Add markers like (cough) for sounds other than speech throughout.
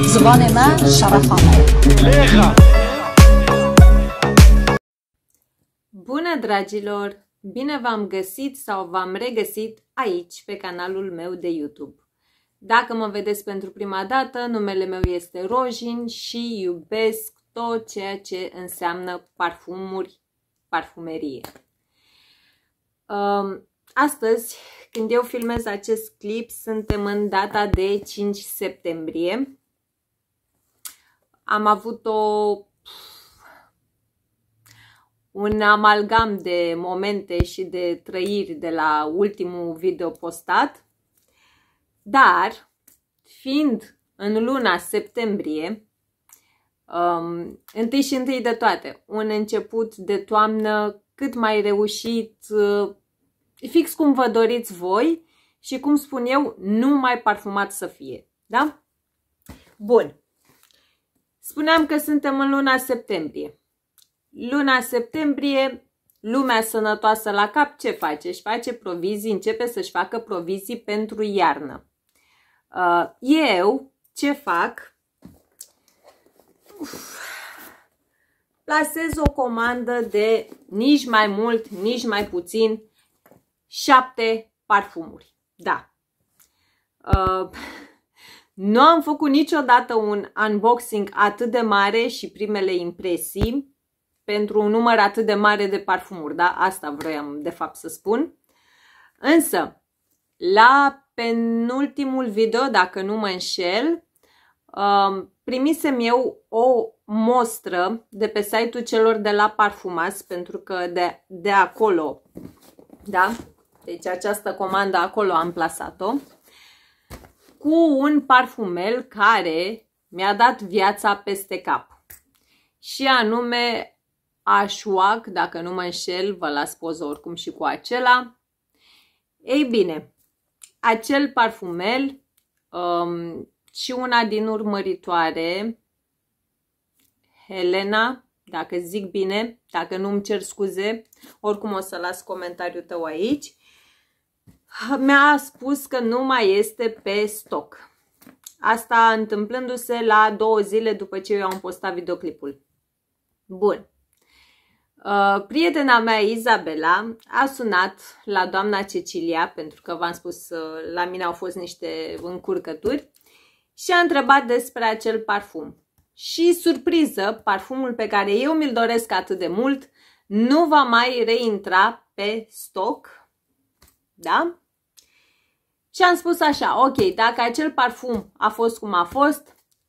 زبان من Bună dragilor! Bine v-am găsit sau v-am regăsit aici pe canalul meu de YouTube. Dacă mă vedeți pentru prima dată, numele meu este Rojin și iubesc tot ceea ce înseamnă parfumuri, parfumerie. Um, astăzi, când eu filmez acest clip, suntem în data de 5 septembrie am avut o un amalgam de momente și de trăiri de la ultimul video postat, dar fiind în luna septembrie, um, întâi și întâi de toate, un început de toamnă cât mai reușit, uh, fix cum vă doriți voi și cum spun eu, nu mai parfumat să fie. Da? Bun. Spuneam că suntem în luna septembrie. Luna septembrie, lumea sănătoasă la cap ce face? Își face provizii, începe să-și facă provizii pentru iarnă. Uh, eu ce fac? Uf, plasez o comandă de nici mai mult, nici mai puțin, șapte parfumuri. Da. Uh, nu am făcut niciodată un unboxing atât de mare și primele impresii pentru un număr atât de mare de parfumuri, da? Asta vroiam de fapt să spun. Însă, la penultimul video, dacă nu mă înșel, um, primisem eu o mostră de pe site-ul celor de la Parfumas, pentru că de, de acolo, da? Deci această comandă acolo am plasat-o cu un parfumel care mi-a dat viața peste cap. Și anume Ashwag, dacă nu mă înșel, vă las poză oricum și cu acela. Ei bine, acel parfumel um, și una din urmăritoare, Helena, dacă zic bine, dacă nu îmi cer scuze, oricum o să las comentariul tău aici, mi-a spus că nu mai este pe stoc. Asta întâmplându-se la două zile după ce eu am postat videoclipul. Bun. Uh, prietena mea, Izabela, a sunat la doamna Cecilia, pentru că v-am spus, uh, la mine au fost niște încurcături, și a întrebat despre acel parfum. Și, surpriză, parfumul pe care eu mi-l doresc atât de mult nu va mai reintra pe stoc, da? Și am spus așa, ok, dacă acel parfum a fost cum a fost,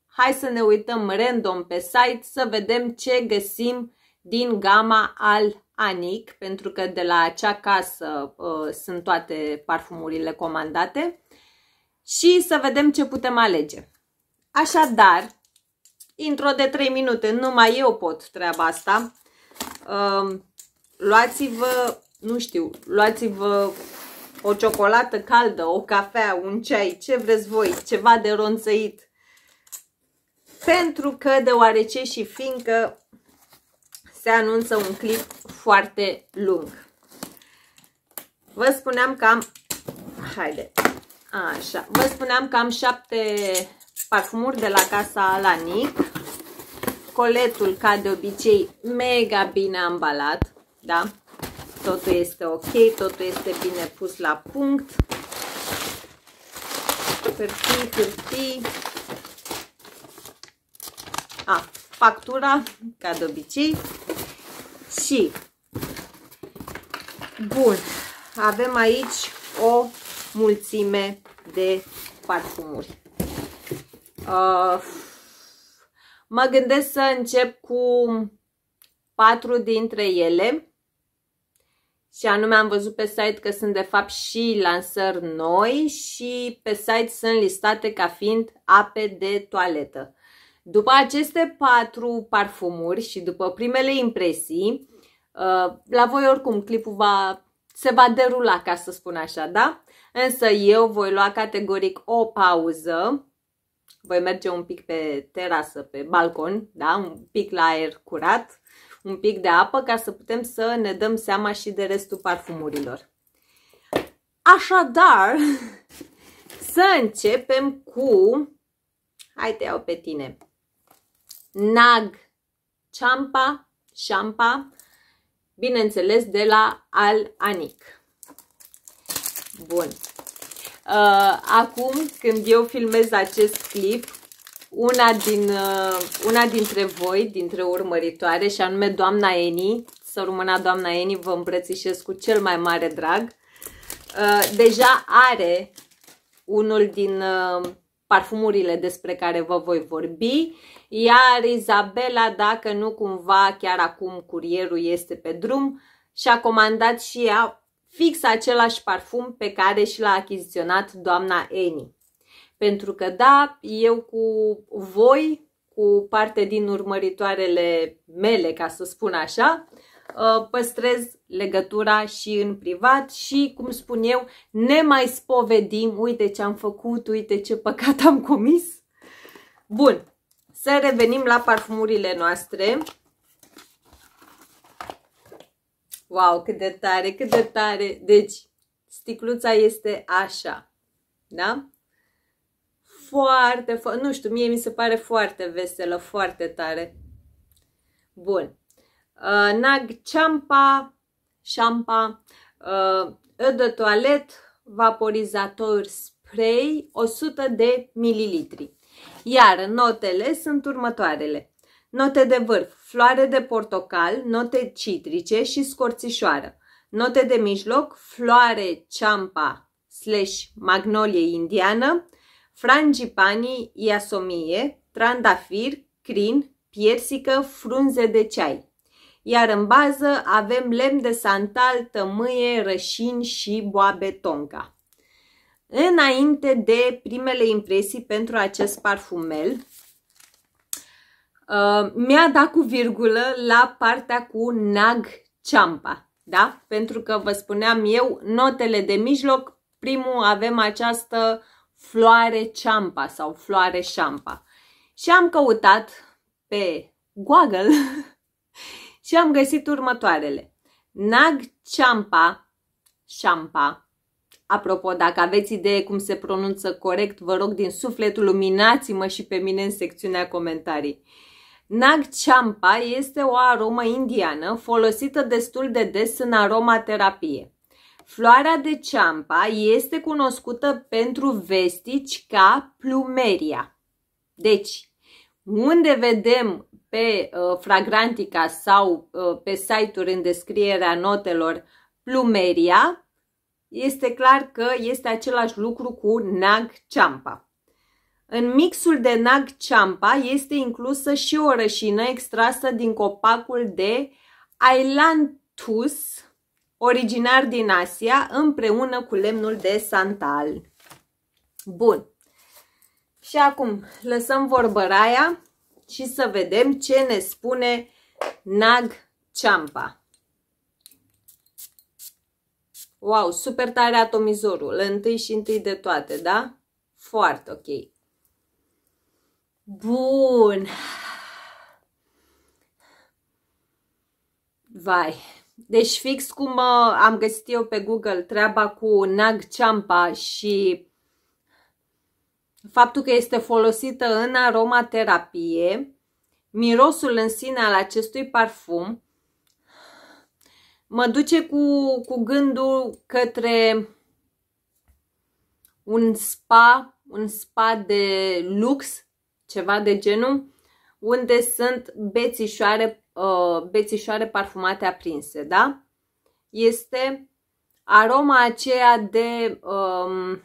hai să ne uităm random pe site să vedem ce găsim din gama al Anic, pentru că de la acea casă uh, sunt toate parfumurile comandate și să vedem ce putem alege. Așadar, intro de 3 minute, numai eu pot treaba asta. Uh, luați-vă, nu știu, luați-vă o ciocolată caldă, o cafea, un ceai, ce vreți voi, ceva de ronțăit. Pentru că deoarece și fiindcă se anunță un clip foarte lung. Vă spuneam că am... Haide, așa. Vă spuneam că am șapte parfumuri de la casa Alanic. Coletul, ca de obicei, mega bine ambalat. Da? totul este ok, totul este bine pus la punct. Hârtii, hârtii. A, factura, ca de obicei. Și, bun, avem aici o mulțime de parfumuri. Uh, mă gândesc să încep cu patru dintre ele și anume am văzut pe site că sunt de fapt și lansări noi și pe site sunt listate ca fiind ape de toaletă. După aceste patru parfumuri și după primele impresii, uh, la voi oricum clipul va, se va derula, ca să spun așa, da? Însă eu voi lua categoric o pauză, voi merge un pic pe terasă, pe balcon, da? Un pic la aer curat, un pic de apă ca să putem să ne dăm seama și de restul parfumurilor. Așadar, (laughs) să începem cu... Hai te iau pe tine. Nag Champa, Champa, bineînțeles de la Al Anic. Bun. Uh, acum, când eu filmez acest clip, una, din, uh, una dintre voi, dintre urmăritoare, și anume doamna Eni, să rămână doamna Eni, vă îmbrățișez cu cel mai mare drag, uh, deja are unul din uh, parfumurile despre care vă voi vorbi, iar Izabela, dacă nu cumva chiar acum curierul este pe drum, și-a comandat și ea fix același parfum pe care și l-a achiziționat doamna Eni. Pentru că, da, eu cu voi, cu parte din urmăritoarele mele, ca să spun așa, uh, păstrez legătura și în privat și, cum spun eu, ne mai spovedim, uite ce am făcut, uite ce păcat am comis. Bun, să revenim la parfumurile noastre. Wow, cât de tare, cât de tare! Deci, sticluța este așa, da? foarte, fo- nu știu, mie mi se pare foarte veselă, foarte tare. Bun. Uh, Nag Champa, Champa, uh, de toalet, vaporizator spray, 100 de mililitri. Iar notele sunt următoarele. Note de vârf, floare de portocal, note citrice și scorțișoară. Note de mijloc, floare ceampa slash magnolie indiană, frangipanii, iasomie, trandafir, crin, piersică, frunze de ceai. Iar în bază avem lemn de santal, tămâie, rășin și boabe tonga. Înainte de primele impresii pentru acest parfumel, uh, mi-a dat cu virgulă la partea cu nag ceampa, da? Pentru că vă spuneam eu, notele de mijloc, primul avem această floare ceampa sau floare șampa. Și am căutat pe Google (laughs) și am găsit următoarele. Nag ceampa, șampa. Apropo, dacă aveți idee cum se pronunță corect, vă rog din sufletul luminați-mă și pe mine în secțiunea comentarii. Nag Champa este o aromă indiană folosită destul de des în aromaterapie. Floarea de ceampa este cunoscută pentru vestici ca plumeria. Deci, unde vedem pe uh, Fragrantica sau uh, pe site-uri în descrierea notelor plumeria, este clar că este același lucru cu nag ceampa. În mixul de nag ceampa este inclusă și o rășină extrasă din copacul de ailantus, originar din Asia, împreună cu lemnul de santal. Bun. Și acum lăsăm vorbăraia și să vedem ce ne spune Nag Champa. Wow, super tare atomizorul, întâi și întâi de toate, da? Foarte ok. Bun. Vai, deci fix cum uh, am găsit eu pe Google treaba cu Nag Champa și faptul că este folosită în aromaterapie, mirosul în sine al acestui parfum mă duce cu, cu gândul către un spa, un spa de lux, ceva de genul, unde sunt bețișoare Uh, bețișoare parfumate aprinse, da? Este aroma aceea de... Um,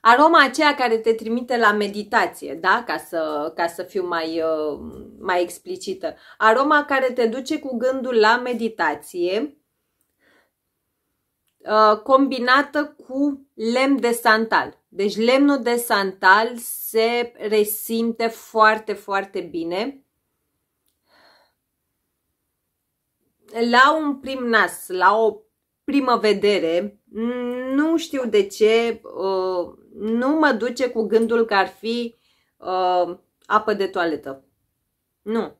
aroma aceea care te trimite la meditație, da? Ca să, ca să fiu mai, uh, mai explicită. Aroma care te duce cu gândul la meditație, uh, combinată cu lemn de santal. Deci lemnul de santal se resimte foarte, foarte bine la un prim nas, la o primă vedere, nu știu de ce, uh, nu mă duce cu gândul că ar fi uh, apă de toaletă. Nu.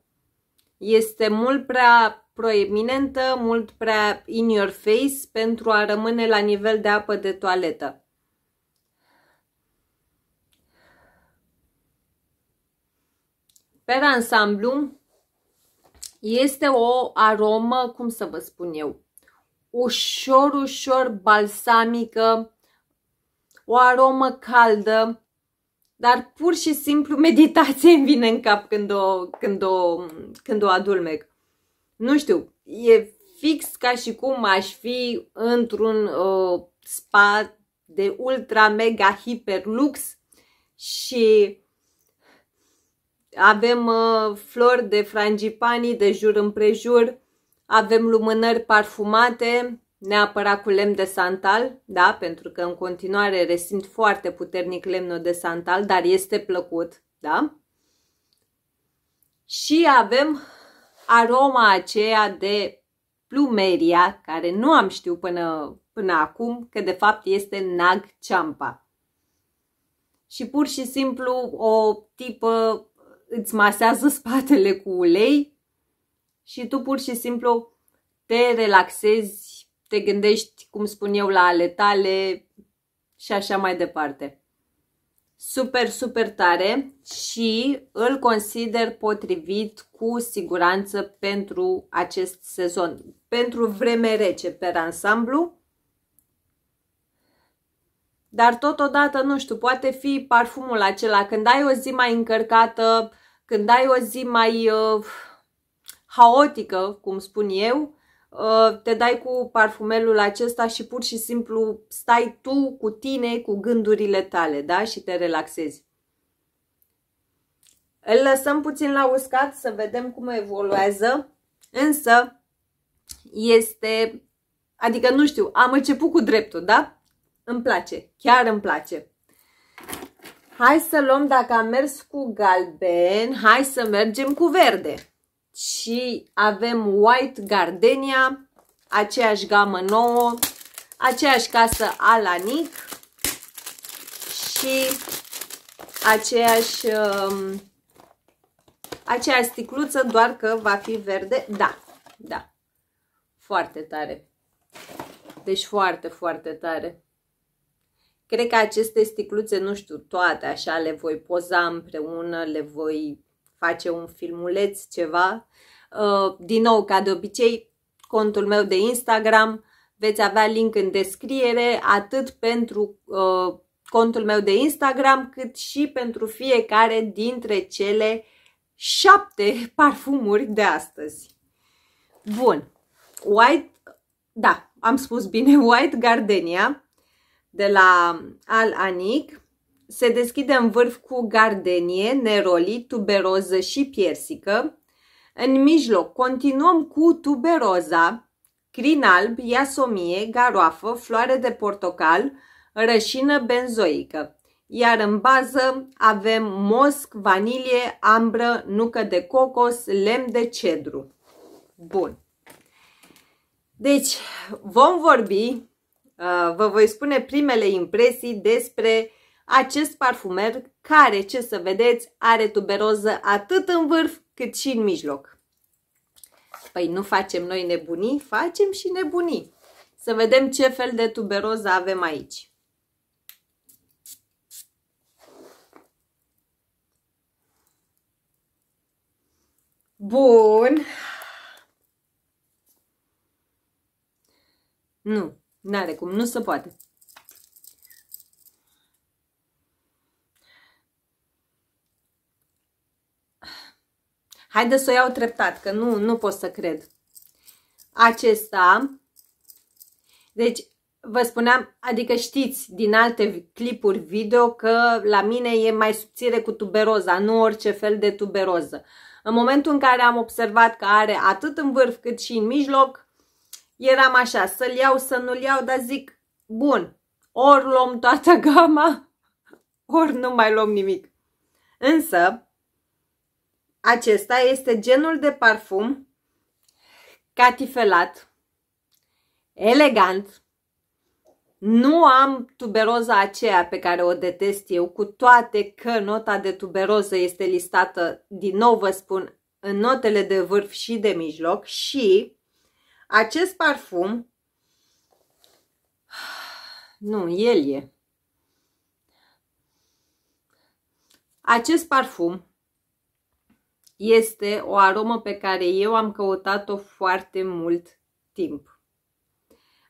Este mult prea proeminentă, mult prea in your face pentru a rămâne la nivel de apă de toaletă. Per ansamblu, este o aromă, cum să vă spun eu, ușor, ușor balsamică, o aromă caldă, dar pur și simplu (laughs) meditație îmi vine în cap când o, când o, când o adulmec. Nu știu, e fix ca și cum aș fi într-un uh, spa de ultra mega hiper lux și avem uh, flori de frangipani de jur împrejur, avem lumânări parfumate, neapărat cu lemn de santal, da, pentru că în continuare resimt foarte puternic lemnul de santal, dar este plăcut, da? Și avem aroma aceea de plumeria, care nu am știut până, până acum, că de fapt este nag champa. Și pur și simplu o tipă îți masează spatele cu ulei și tu pur și simplu te relaxezi, te gândești, cum spun eu, la ale tale și așa mai departe. Super, super tare și îl consider potrivit cu siguranță pentru acest sezon, pentru vreme rece pe ansamblu. Dar totodată, nu știu, poate fi parfumul acela când ai o zi mai încărcată, când ai o zi mai uh, haotică, cum spun eu, uh, te dai cu parfumelul acesta și pur și simplu stai tu cu tine, cu gândurile tale, da? Și te relaxezi. Îl lăsăm puțin la uscat să vedem cum evoluează, însă este, adică nu știu, am început cu dreptul, da? Îmi place, chiar îmi place. Hai să luăm, dacă am mers cu galben, hai să mergem cu verde. Și avem White Gardenia, aceeași gamă nouă, aceeași casă Alanic și aceeași, um, aceeași sticluță, doar că va fi verde. Da, da, foarte tare. Deci foarte, foarte tare. Cred că aceste sticluțe, nu știu, toate așa le voi poza împreună, le voi face un filmuleț, ceva. Uh, din nou, ca de obicei, contul meu de Instagram, veți avea link în descriere, atât pentru uh, contul meu de Instagram, cât și pentru fiecare dintre cele șapte (laughs) parfumuri de astăzi. Bun, White, da, am spus bine, (laughs) White Gardenia, de la Al Anic se deschide în vârf cu gardenie, neroli, tuberoză și piersică. În mijloc continuăm cu tuberoza, crin alb, iasomie, garoafă, floare de portocal, rășină benzoică. Iar în bază avem mosc, vanilie, ambră, nucă de cocos, lemn de cedru. Bun. Deci, vom vorbi Uh, vă voi spune primele impresii despre acest parfumer care, ce să vedeți, are tuberoză atât în vârf cât și în mijloc. Păi nu facem noi nebunii, facem și nebunii. Să vedem ce fel de tuberoză avem aici. Bun. Nu. N-are cum, nu se poate. Haideți să o iau treptat, că nu, nu pot să cred. Acesta, deci vă spuneam, adică știți din alte clipuri video că la mine e mai subțire cu tuberoza, nu orice fel de tuberoză. În momentul în care am observat că are atât în vârf cât și în mijloc, eram așa, să-l iau, să nu-l iau, dar zic, bun, ori luăm toată gama, (laughs) ori nu mai luăm nimic. Însă, acesta este genul de parfum catifelat, elegant, nu am tuberoza aceea pe care o detest eu, cu toate că nota de tuberoză este listată, din nou vă spun, în notele de vârf și de mijloc și acest parfum, nu, el e. Acest parfum este o aromă pe care eu am căutat-o foarte mult timp.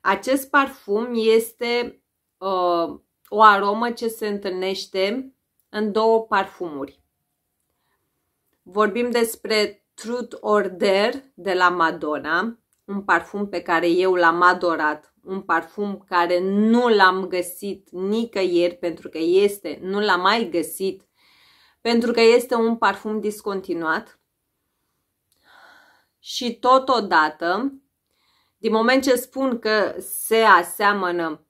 Acest parfum este uh, o aromă ce se întâlnește în două parfumuri. Vorbim despre Truth or Dare de la Madonna, un parfum pe care eu l-am adorat, un parfum care nu l-am găsit nicăieri pentru că este, nu l-am mai găsit pentru că este un parfum discontinuat și totodată, din moment ce spun că se aseamănă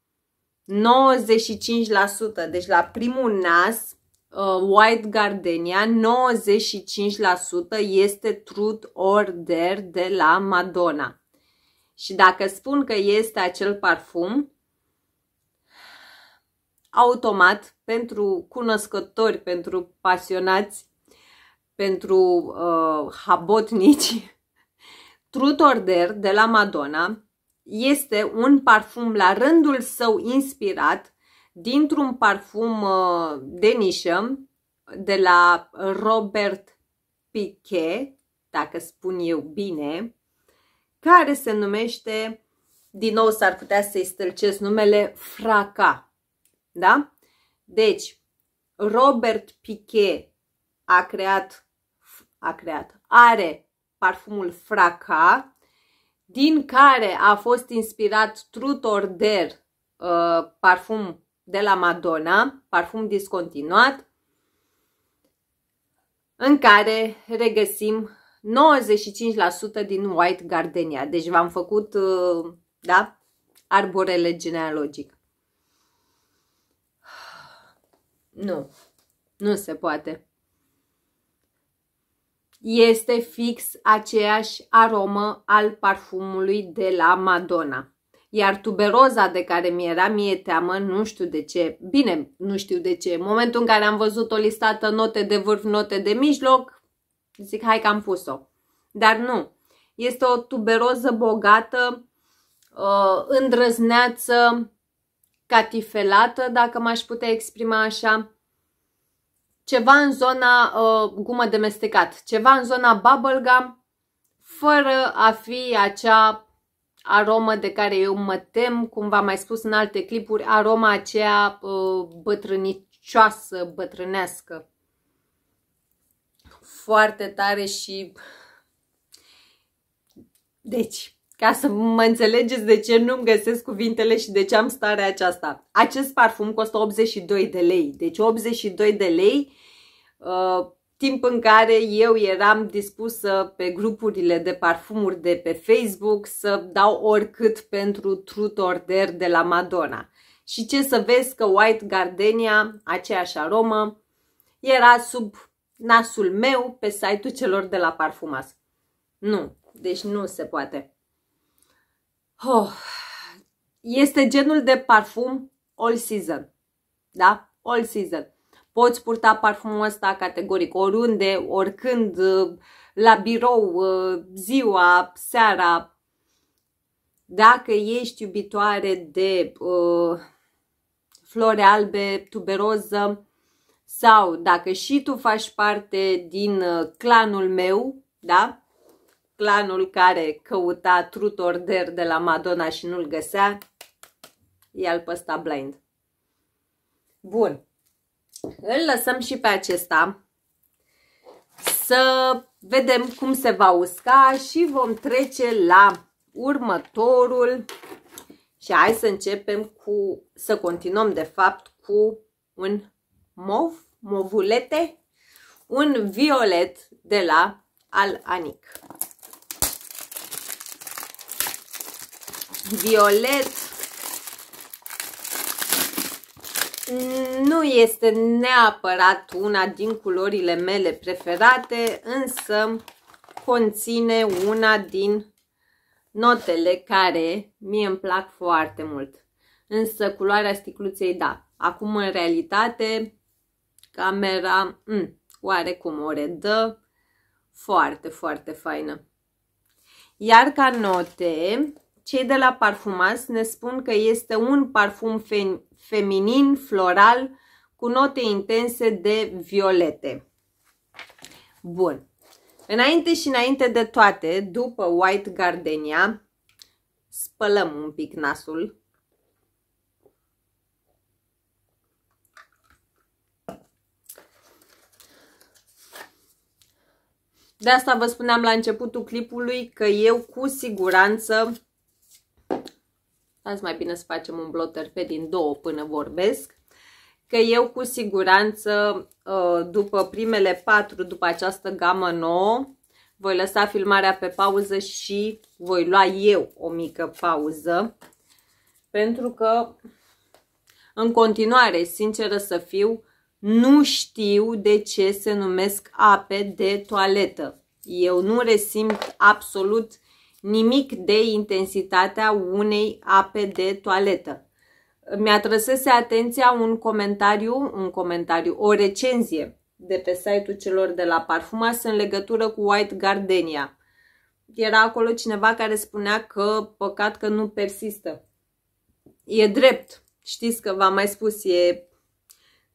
95%, deci la primul nas, uh, White Gardenia, 95% este Truth or Dare de la Madonna. Și dacă spun că este acel parfum, automat, pentru cunoscători, pentru pasionați, pentru uh, habotnici, (laughs) True Order de la Madonna este un parfum la rândul său inspirat dintr-un parfum uh, de nișă de la Robert Piquet, dacă spun eu bine, care se numește, din nou s-ar putea să-i stâlcesc numele, Fraca. Da? Deci, Robert Piquet a creat, a creat, are parfumul Fraca, din care a fost inspirat Trut Order, uh, parfum de la Madonna, parfum discontinuat, în care regăsim 95% din White Gardenia. Deci v-am făcut, uh, da, arborele genealogic. Nu, nu se poate. Este fix aceeași aromă al parfumului de la Madonna. Iar tuberoza de care mi-era mie teamă, nu știu de ce, bine, nu știu de ce, în momentul în care am văzut o listată note de vârf, note de mijloc, Zic, hai că am pus-o. Dar nu. Este o tuberoză bogată, uh, îndrăzneață, catifelată, dacă m-aș putea exprima așa. Ceva în zona uh, gumă de mestecat, ceva în zona bubblegum, fără a fi acea aromă de care eu mă tem, cum v-am mai spus în alte clipuri, aroma aceea uh, bătrânicioasă, bătrânească foarte tare și... Deci, ca să mă înțelegeți de ce nu-mi găsesc cuvintele și de ce am starea aceasta. Acest parfum costă 82 de lei, deci 82 de lei, uh, timp în care eu eram dispusă pe grupurile de parfumuri de pe Facebook să dau oricât pentru Trut Order de la Madonna. Și ce să vezi că White Gardenia, aceeași aromă, era sub nasul meu pe site-ul celor de la Parfumas. Nu, deci nu se poate. Oh, este genul de parfum all season. Da? All season. Poți purta parfumul ăsta categoric oriunde, oricând, la birou, ziua, seara. Dacă ești iubitoare de uh, flore albe, tuberoză, sau dacă și tu faci parte din uh, clanul meu, da? Clanul care căuta Truth Order de la Madonna și nu-l găsea, ia-l pe ăsta blind. Bun. Îl lăsăm și pe acesta să vedem cum se va usca și vom trece la următorul și hai să începem cu, să continuăm de fapt cu un mov, movulete, un violet de la Al Anic. Violet nu este neapărat una din culorile mele preferate, însă conține una din notele care mie îmi plac foarte mult. Însă culoarea sticluței, da. Acum, în realitate, camera mm, oarecum o redă, foarte, foarte faină. Iar ca note, cei de la Parfumas ne spun că este un parfum fe feminin, floral, cu note intense de violete. Bun. Înainte și înainte de toate, după White Gardenia, spălăm un pic nasul De asta vă spuneam la începutul clipului că eu cu siguranță... Azi mai bine să facem un blotter pe din două până vorbesc. Că eu cu siguranță, ă, după primele patru, după această gamă nouă, voi lăsa filmarea pe pauză și voi lua eu o mică pauză. Pentru că, în continuare, sinceră să fiu, nu știu de ce se numesc ape de toaletă. Eu nu resimt absolut nimic de intensitatea unei ape de toaletă. Mi-a trăsese atenția un comentariu, un comentariu, o recenzie de pe site-ul celor de la Parfumas în legătură cu White Gardenia. Era acolo cineva care spunea că păcat că nu persistă. E drept. Știți că v-am mai spus, e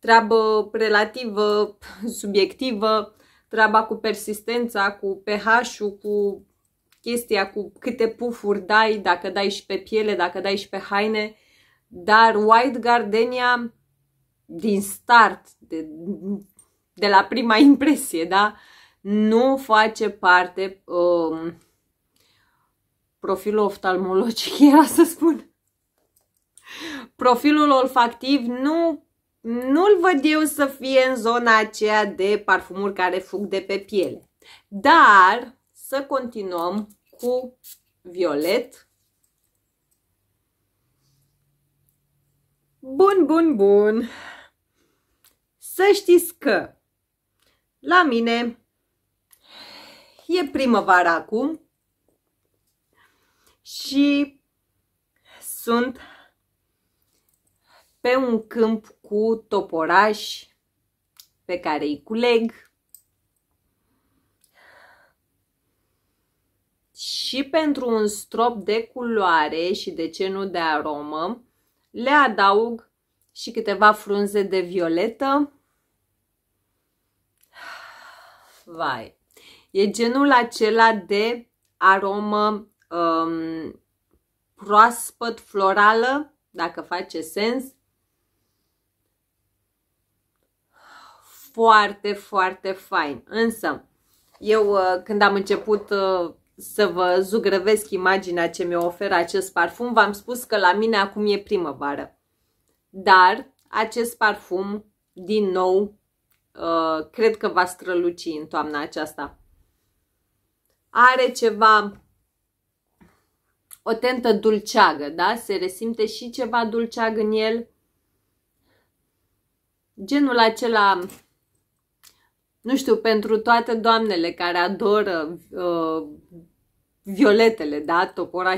treabă relativă, subiectivă, treaba cu persistența, cu pH-ul, cu chestia cu câte pufuri dai, dacă dai și pe piele, dacă dai și pe haine, dar White Gardenia din start, de, de la prima (laughs) impresie, da, nu face parte um, profilul oftalmologic, (laughs) era să spun. Profilul olfactiv nu nu-l văd eu să fie în zona aceea de parfumuri care fug de pe piele. Dar să continuăm cu violet. Bun, bun, bun. Să știți că la mine e primăvara acum și sunt pe un câmp cu toporași pe care îi culeg și pentru un strop de culoare și de ce nu de aromă le adaug și câteva frunze de violetă. Vai, e genul acela de aromă um, proaspăt florală, dacă face sens, foarte, foarte fain. Însă, eu uh, când am început uh, să vă zugrăvesc imaginea ce mi-o oferă acest parfum, v-am spus că la mine acum e primăvară. Dar acest parfum, din nou, uh, cred că va străluci în toamna aceasta. Are ceva, o tentă dulceagă, da? Se resimte și ceva dulceag în el. Genul acela nu știu, pentru toate doamnele care adoră uh, violetele, da,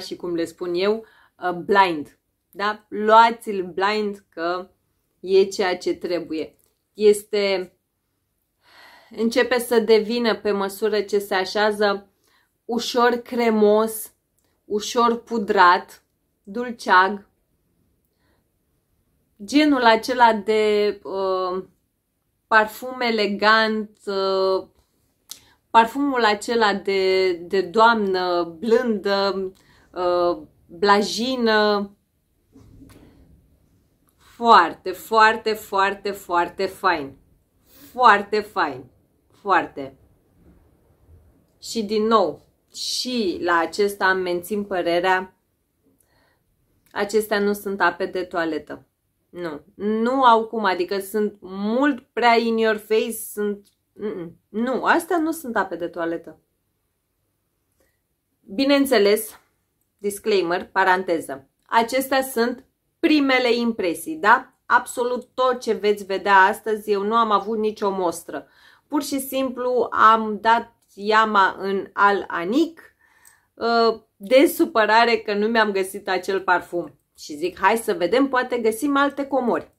și cum le spun eu, uh, blind, da, luați-l blind că e ceea ce trebuie. Este, începe să devină pe măsură ce se așează ușor cremos, ușor pudrat, dulceag, genul acela de uh, parfum elegant, uh, parfumul acela de, de doamnă blândă, uh, blajină, foarte, foarte, foarte, foarte fain. Foarte fain. Foarte. Și din nou, și la acesta am mențin părerea, acestea nu sunt ape de toaletă. Nu. Nu au cum, adică sunt mult prea in your face, sunt... Nu, astea nu sunt ape de toaletă. Bineînțeles, disclaimer, paranteză, acestea sunt primele impresii, da? Absolut tot ce veți vedea astăzi, eu nu am avut nicio mostră. Pur și simplu am dat iama în al anic uh, de supărare că nu mi-am găsit acel parfum. Și zic, hai să vedem, poate găsim alte comori.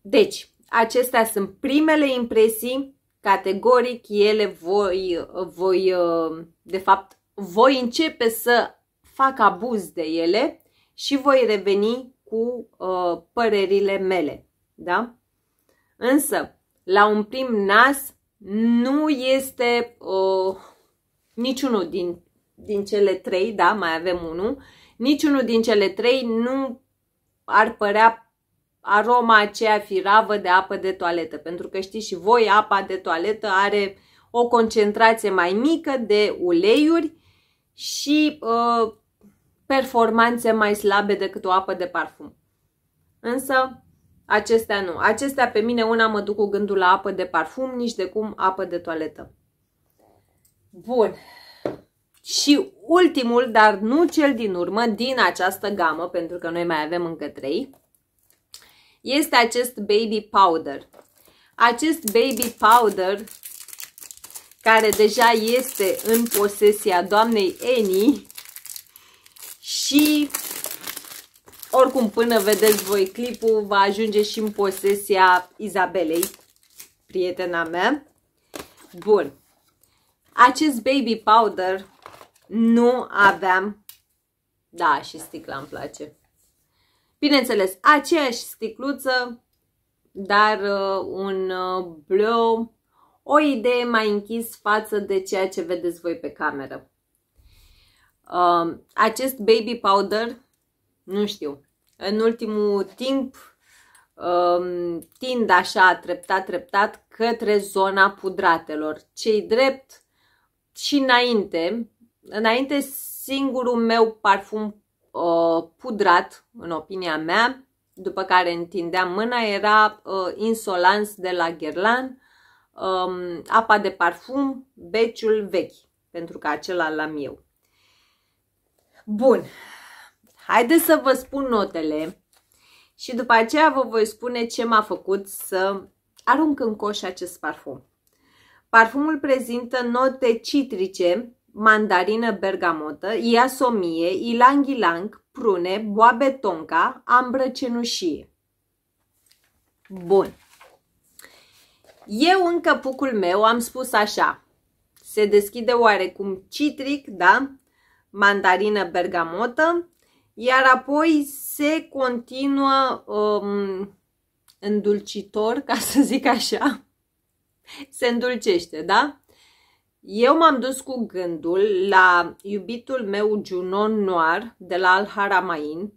Deci, acestea sunt primele impresii, categoric ele voi, voi uh, de fapt, voi începe să fac abuz de ele și voi reveni cu uh, părerile mele, da? Însă, la un prim nas nu este uh, niciunul din, din cele trei, da, mai avem unul, niciunul din cele trei nu ar părea aroma aceea firavă de apă de toaletă, pentru că știți și voi, apa de toaletă are o concentrație mai mică de uleiuri și uh, performanțe mai slabe decât o apă de parfum. Însă, acestea nu. Acestea pe mine una mă duc cu gândul la apă de parfum, nici de cum apă de toaletă. Bun. Și ultimul, dar nu cel din urmă, din această gamă, pentru că noi mai avem încă trei, este acest baby powder. Acest baby powder, care deja este în posesia doamnei Eni și oricum până vedeți voi clipul va ajunge și în posesia Izabelei, prietena mea. Bun. Acest baby powder nu aveam... Da, și sticla îmi place. Bineînțeles, aceeași sticluță, dar uh, un uh, bleu, o idee mai închis față de ceea ce vedeți voi pe cameră. Uh, acest baby powder, nu știu, în ultimul timp uh, tind așa treptat, treptat către zona pudratelor. Cei drept și înainte Înainte, singurul meu parfum uh, pudrat, în opinia mea, după care întindeam mâna, era uh, Insolans de la Guerlain, um, apa de parfum, beciul vechi, pentru că acela l-am eu. Bun, haideți să vă spun notele și după aceea vă voi spune ce m-a făcut să arunc în coș acest parfum. Parfumul prezintă note citrice, mandarină bergamotă, iasomie, ilang-ilang, prune, boabe tonca, ambră cenușie. Bun. Eu în căpucul meu am spus așa. Se deschide oarecum citric, da? Mandarină bergamotă, iar apoi se continuă um, îndulcitor, ca să zic așa. Se îndulcește, da? Eu m-am dus cu gândul la iubitul meu Junon Noir de la Al Haramain,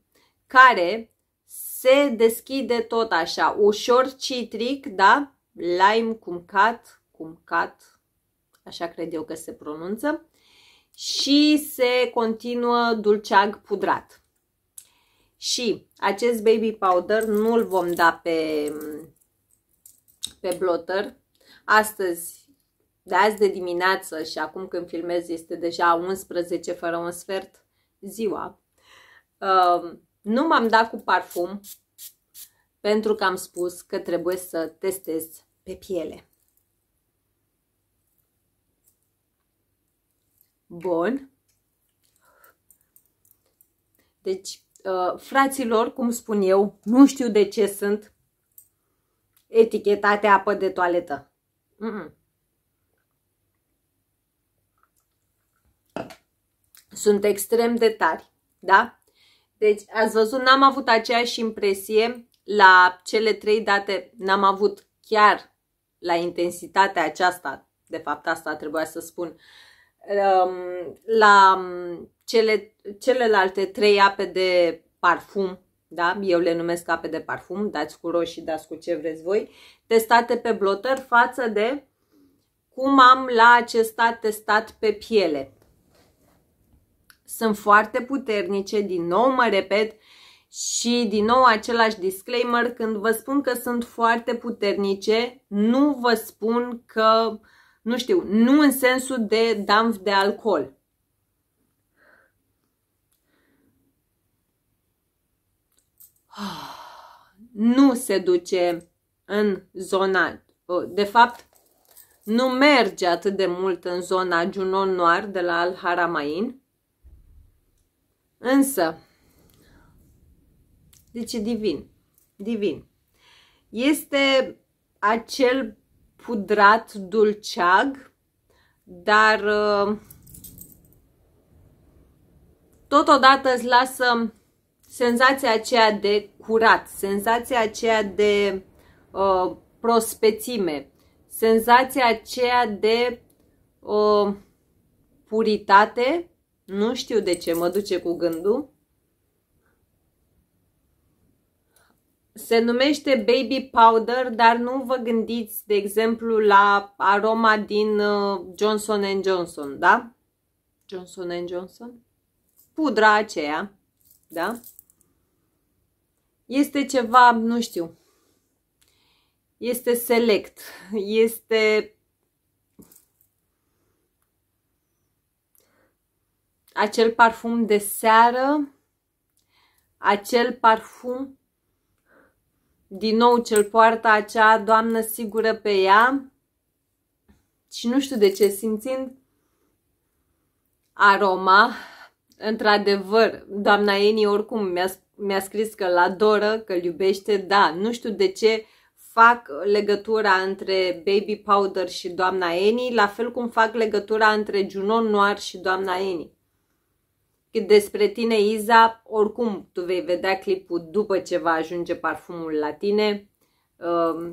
care se deschide tot așa, ușor citric, da? Lime cumcat, cumcat, așa cred eu că se pronunță, și se continuă dulceag pudrat. Și acest baby powder nu-l vom da pe, pe blotter. Astăzi de azi de dimineață și acum când filmez este deja 11 fără un sfert ziua. Uh, nu m-am dat cu parfum pentru că am spus că trebuie să testez pe piele. Bun. Deci, uh, fraților, cum spun eu, nu știu de ce sunt etichetate apă de toaletă. Mm -mm. sunt extrem de tari, da? Deci, ați văzut, n-am avut aceeași impresie la cele trei date, n-am avut chiar la intensitatea aceasta, de fapt asta trebuia să spun, ehm, la mm, cele, celelalte trei ape de parfum, da? eu le numesc ape de parfum, dați cu roșii, dați cu ce vreți voi, testate pe blotări față de cum am la acesta testat pe piele sunt foarte puternice, din nou mă repet și din nou același disclaimer, când vă spun că sunt foarte puternice, nu vă spun că, nu știu, nu în sensul de damf de alcool. (sighs) Nu se duce în zona, de fapt, nu merge atât de mult în zona Junon Noir de la Al Haramain, Însă, deci divin, divin. Este acel pudrat dulceag, dar uh, totodată îți lasă senzația aceea de curat, senzația aceea de uh, prospețime, senzația aceea de uh, puritate nu știu de ce, mă duce cu gândul. Se numește baby powder, dar nu vă gândiți, de exemplu, la aroma din uh, Johnson Johnson, da? Johnson Johnson? Pudra aceea, da? Este ceva, nu știu, este select, este acel parfum de seară, acel parfum din nou ce-l poartă acea doamnă sigură pe ea și nu știu de ce, simțind aroma, într-adevăr, doamna Eni oricum mi-a, mi scris că-l adoră, că-l iubește, da, nu știu de ce fac legătura între Baby Powder și doamna Eni, la fel cum fac legătura între Junon Noir și doamna Eni că despre tine, Iza, oricum tu vei vedea clipul după ce va ajunge parfumul la tine. Uh,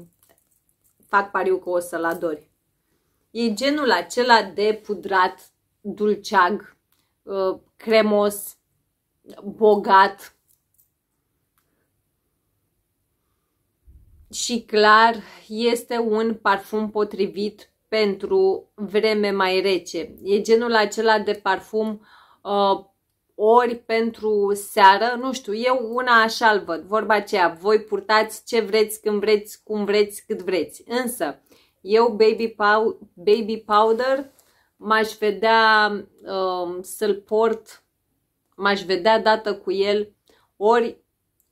fac pariu că o să-l adori. E genul acela de pudrat, dulceag, uh, cremos, bogat și clar este un parfum potrivit pentru vreme mai rece. E genul acela de parfum uh, ori pentru seară, nu știu, eu una așa îl văd, vorba aceea, voi purtați ce vreți, când vreți, cum vreți, cât vreți. Însă, eu baby, pow- baby powder m-aș vedea um, să-l port, m-aș vedea dată cu el ori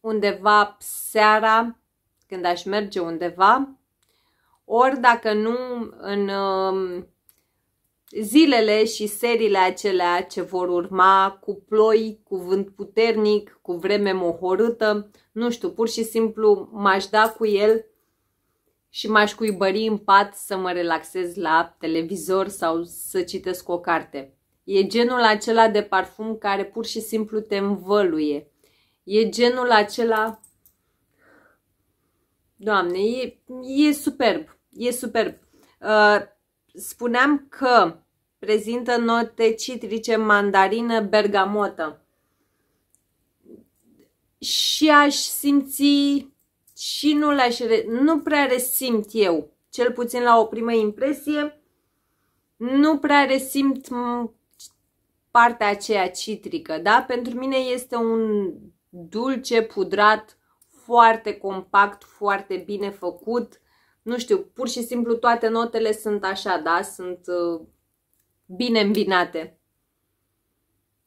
undeva seara, când aș merge undeva, ori dacă nu în... Um, zilele și serile acelea ce vor urma cu ploi, cu vânt puternic, cu vreme mohorâtă, nu știu, pur și simplu m-aș da cu el și m-aș cuibări în pat să mă relaxez la televizor sau să citesc o carte. E genul acela de parfum care pur și simplu te învăluie. E genul acela... Doamne, e, e superb, e superb. Uh, spuneam că prezintă note citrice, mandarină, bergamotă. Și aș simți și nu le aș nu prea resimt eu, cel puțin la o primă impresie, nu prea resimt partea aceea citrică, da? Pentru mine este un dulce pudrat foarte compact, foarte bine făcut, nu știu, pur și simplu toate notele sunt așa, da? Sunt uh, bine îmbinate.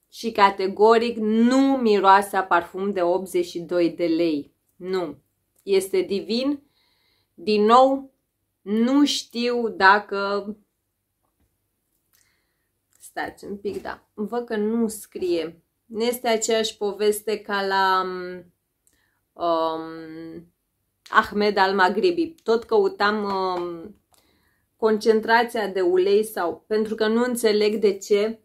Și categoric nu miroase a parfum de 82 de lei. Nu. Este divin. Din nou, nu știu dacă... Stați un pic, da. Văd că nu scrie. Nu este aceeași poveste ca la... Um, um Ahmed al Maghribi. Tot căutam uh, concentrația de ulei sau pentru că nu înțeleg de ce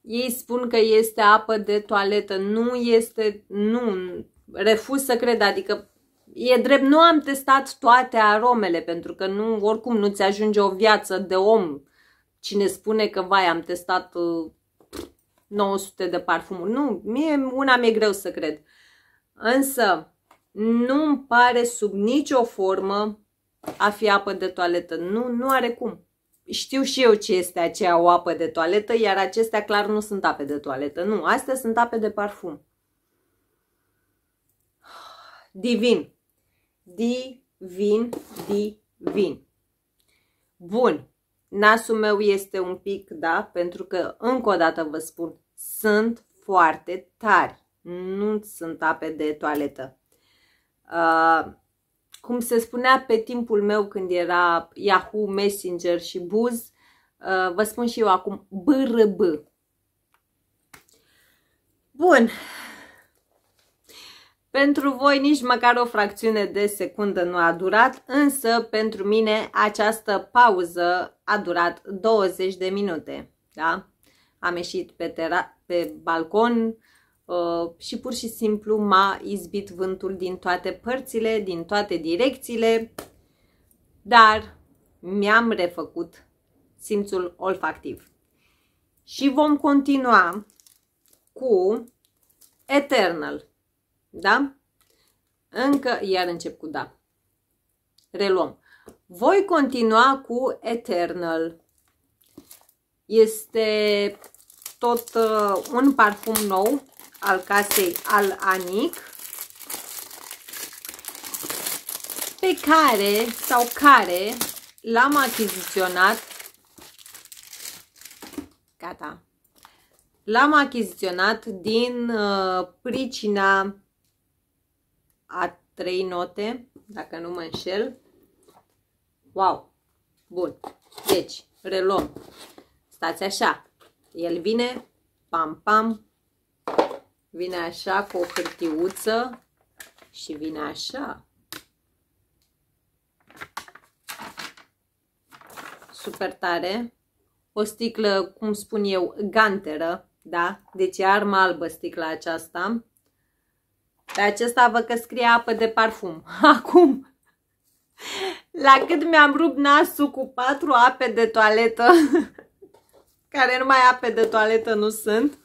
ei spun că este apă de toaletă. Nu este, nu, refuz să cred, adică e drept, nu am testat toate aromele pentru că nu, oricum nu ți ajunge o viață de om. Cine spune că, vai, am testat uh, 900 de parfumuri. Nu, mie una mi-e greu să cred. Însă, nu îmi pare sub nicio formă a fi apă de toaletă. Nu, nu are cum. Știu și eu ce este aceea o apă de toaletă, iar acestea clar nu sunt ape de toaletă. Nu, astea sunt ape de parfum. Divin. Divin, divin. Bun. Nasul meu este un pic, da, pentru că, încă o dată vă spun, sunt foarte tari. Nu sunt ape de toaletă. Uh, cum se spunea pe timpul meu când era Yahoo, Messenger și Buz, uh, vă spun și eu acum BRB. Bun. Pentru voi nici măcar o fracțiune de secundă nu a durat, însă pentru mine această pauză a durat 20 de minute. Da? Am ieșit pe, tera- pe balcon, Uh, și pur și simplu m-a izbit vântul din toate părțile, din toate direcțiile, dar mi-am refăcut simțul olfactiv. Și vom continua cu Eternal, da? Încă, iar încep cu da. Reluăm. Voi continua cu Eternal. Este tot uh, un parfum nou al casei al Anic pe care sau care l-am achiziționat gata l-am achiziționat din uh, pricina a trei note, dacă nu mă înșel. Wow! Bun. Deci, reluăm. Stați așa. El vine, pam, pam, vine așa cu o hârtiuță și vine așa. Super tare. O sticlă, cum spun eu, ganteră, da? Deci e armă albă sticla aceasta. Pe acesta vă că scrie apă de parfum. (laughs) Acum, la cât mi-am rupt nasul cu patru ape de toaletă, (laughs) care nu mai ape de toaletă nu sunt.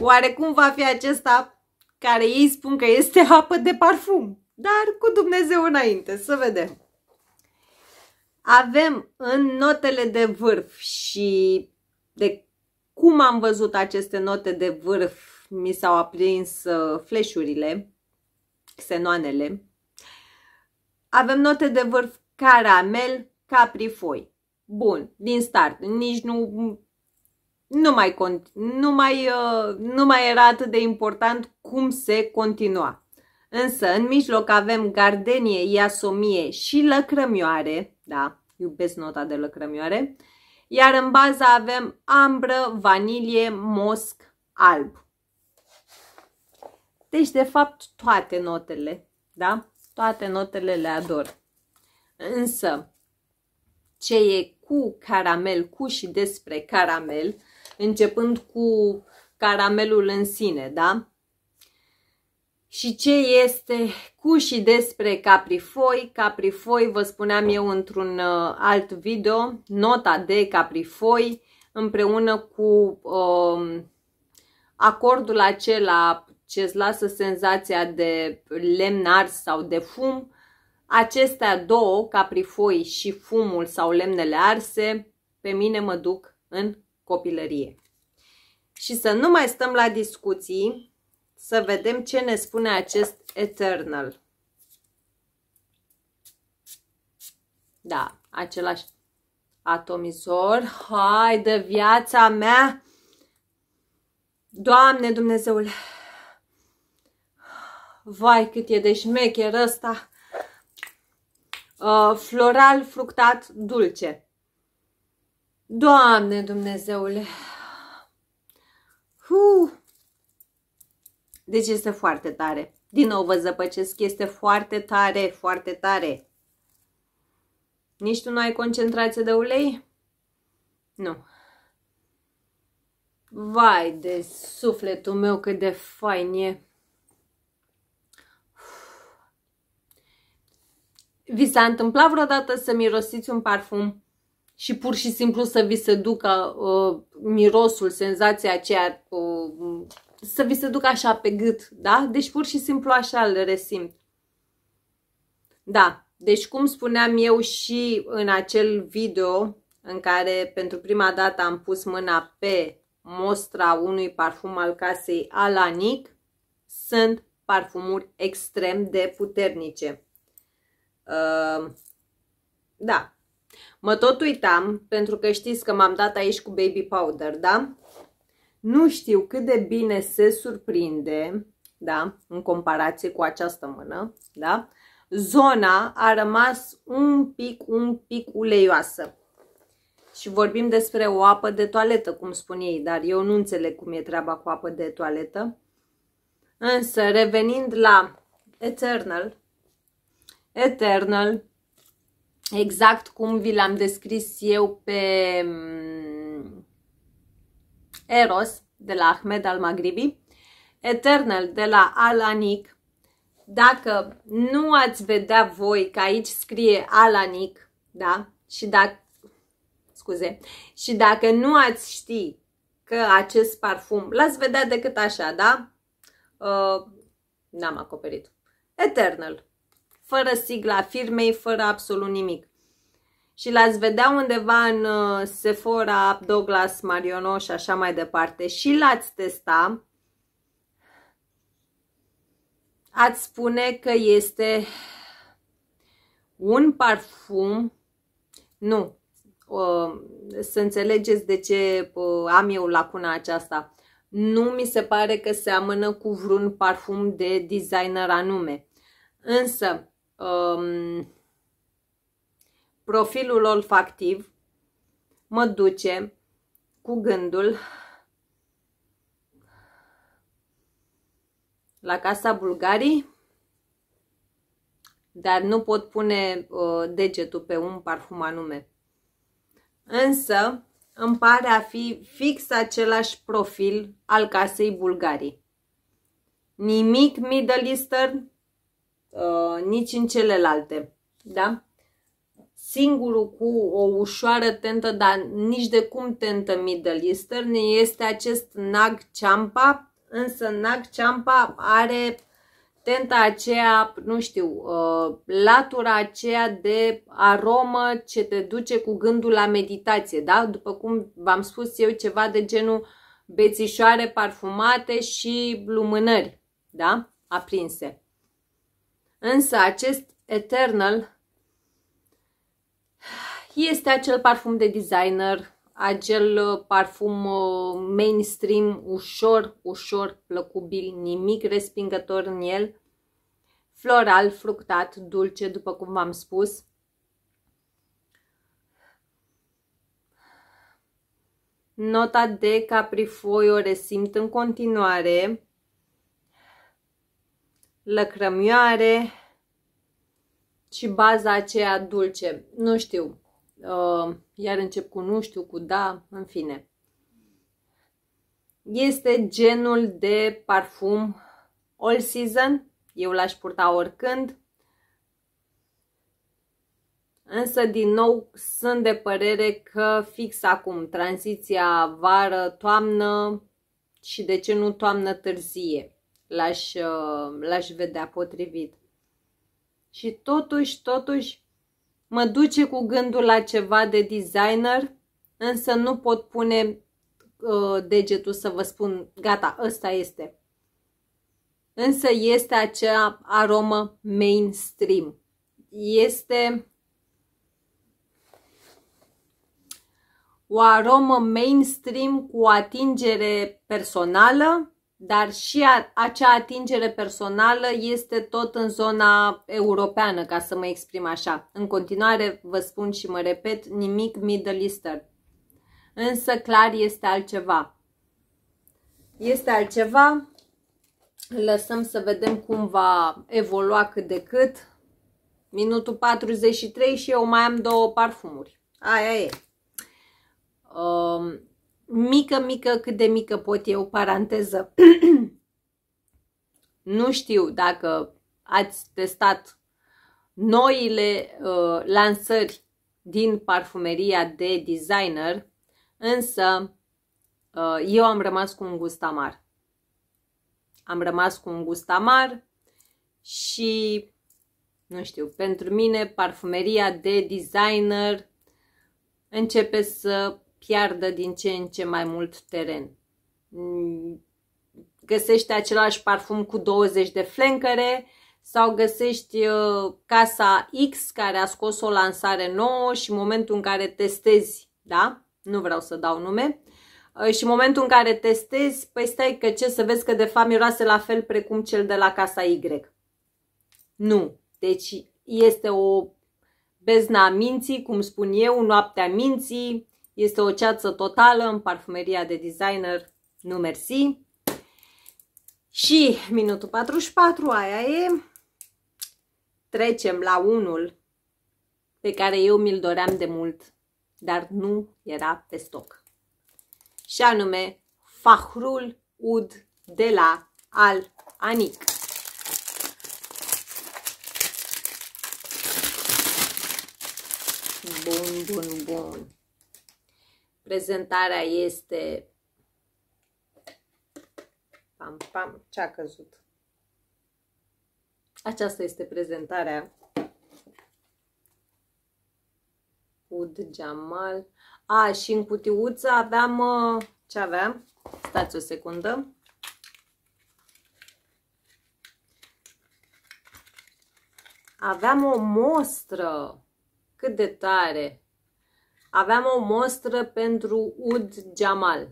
Oare cum va fi acesta care ei spun că este apă de parfum? Dar cu Dumnezeu înainte, să vedem. Avem în notele de vârf și de cum am văzut aceste note de vârf, mi s-au aprins uh, fleșurile, xenoanele. Avem note de vârf caramel, caprifoi. Bun, din start, nici nu nu mai, nu, mai, uh, nu mai era atât de important cum se continua. Însă, în mijloc avem gardenie, iasomie și lăcrămioare, da, iubesc nota de lăcrămioare, iar în bază avem ambră, vanilie, mosc, alb. Deci, de fapt, toate notele, da? Toate notele le ador. Însă, ce e cu caramel, cu și despre caramel, începând cu caramelul în sine, da? Și ce este cu și despre caprifoi? Caprifoi, vă spuneam eu într-un uh, alt video, nota de caprifoi împreună cu um, acordul acela ce îți lasă senzația de lemn ars sau de fum, acestea două, caprifoi și fumul sau lemnele arse, pe mine mă duc în copilărie. Și să nu mai stăm la discuții, să vedem ce ne spune acest Eternal. Da, același atomizor. Hai de viața mea! Doamne Dumnezeule! Vai, cât e de șmecher ăsta! Uh, floral, fructat, dulce. Doamne Dumnezeule! Uu. Deci este foarte tare. Din nou vă zăpăcesc, este foarte tare, foarte tare. Nici tu nu ai concentrație de ulei? Nu. Vai de sufletul meu cât de fain e. Vi s-a întâmplat vreodată să mirosiți un parfum și pur și simplu să vi se ducă uh, mirosul, senzația aceea, uh, să vi se ducă așa pe gât, da? Deci pur și simplu așa le resimt. Da, deci cum spuneam eu și în acel video în care pentru prima dată am pus mâna pe mostra unui parfum al casei Alanic, sunt parfumuri extrem de puternice. Uh, da, Mă tot uitam, pentru că știți că m-am dat aici cu baby powder, da? Nu știu cât de bine se surprinde, da, în comparație cu această mână, da? Zona a rămas un pic, un pic uleioasă. Și vorbim despre o apă de toaletă, cum spun ei, dar eu nu înțeleg cum e treaba cu apă de toaletă. Însă, revenind la Eternal, Eternal exact cum vi l-am descris eu pe mm, Eros de la Ahmed al Maghribi, Eternal de la Alanic. Dacă nu ați vedea voi că aici scrie Alanic, da? Și dacă scuze. Și dacă nu ați ști că acest parfum, l-ați vedea decât așa, da? Uh, n-am acoperit. Eternal fără sigla firmei, fără absolut nimic. Și l-ați vedea undeva în uh, Sephora, Douglas, Mariono și așa mai departe și l-ați testa, ați spune că este un parfum, nu, să înțelegeți de ce am eu lacuna aceasta. Nu mi se pare că seamănă cu vreun parfum de designer anume. Însă, um, profilul olfactiv mă duce cu gândul la Casa Bulgarii, dar nu pot pune uh, degetul pe un parfum anume. Însă, îmi pare a fi fix același profil al Casei Bulgarii. Nimic Middle Eastern, Uh, nici în celelalte. Da? Singurul cu o ușoară tentă, dar nici de cum tentă Middle Eastern, este acest Nag Champa, însă Nag Champa are tenta aceea, nu știu, uh, latura aceea de aromă ce te duce cu gândul la meditație, da? După cum v-am spus eu, ceva de genul bețișoare parfumate și lumânări, da? Aprinse. Însă acest Eternal este acel parfum de designer, acel uh, parfum uh, mainstream, ușor, ușor plăcubil, nimic respingător în el, floral, fructat, dulce, după cum v-am spus. Nota de caprifoi o resimt în continuare lăcrămioare și baza aceea dulce. Nu știu, uh, iar încep cu nu știu, cu da, în fine. Este genul de parfum all season, eu l-aș purta oricând, Însă, din nou, sunt de părere că fix acum, tranziția vară-toamnă și de ce nu toamnă târzie l-aș, uh, l-aș vedea potrivit. Și totuși, totuși, mă duce cu gândul la ceva de designer, însă nu pot pune uh, degetul să vă spun, gata, ăsta este. Însă este acea aromă mainstream. Este o aromă mainstream cu atingere personală, dar și a, acea atingere personală este tot în zona europeană, ca să mă exprim așa. În continuare, vă spun și mă repet, nimic Middle Eastern. Însă clar este altceva. Este altceva, lăsăm să vedem cum va evolua cât de cât. Minutul 43 și eu mai am două parfumuri. Aia e. Um, mică, mică, cât de mică pot eu, paranteză. (clears throat) nu știu dacă ați testat noile uh, lansări din parfumeria de designer, însă uh, eu am rămas cu un gust amar. Am rămas cu un gust amar și, nu știu, pentru mine parfumeria de designer începe să piardă din ce în ce mai mult teren. Găsești același parfum cu 20 de flencăre sau găsești uh, casa X care a scos o lansare nouă și în momentul în care testezi, da? Nu vreau să dau nume. Uh, și în momentul în care testezi, păi stai că ce să vezi că de fapt miroase la fel precum cel de la casa Y. Nu. Deci este o bezna minții, cum spun eu, noaptea minții, este o ceață totală în parfumeria de designer, nu mersi. Și minutul 44, aia e. Trecem la unul pe care eu mi-l doream de mult, dar nu era pe stoc. Și anume, Fahrul Ud de la Al Anic. Bun, bun, bun. Prezentarea este... Pam, pam, ce-a căzut? Aceasta este prezentarea ud, Jamal. A, și în cutiuță aveam... Ce aveam? Stați o secundă. Aveam o mostră. Cât de tare! aveam o mostră pentru Ud Jamal,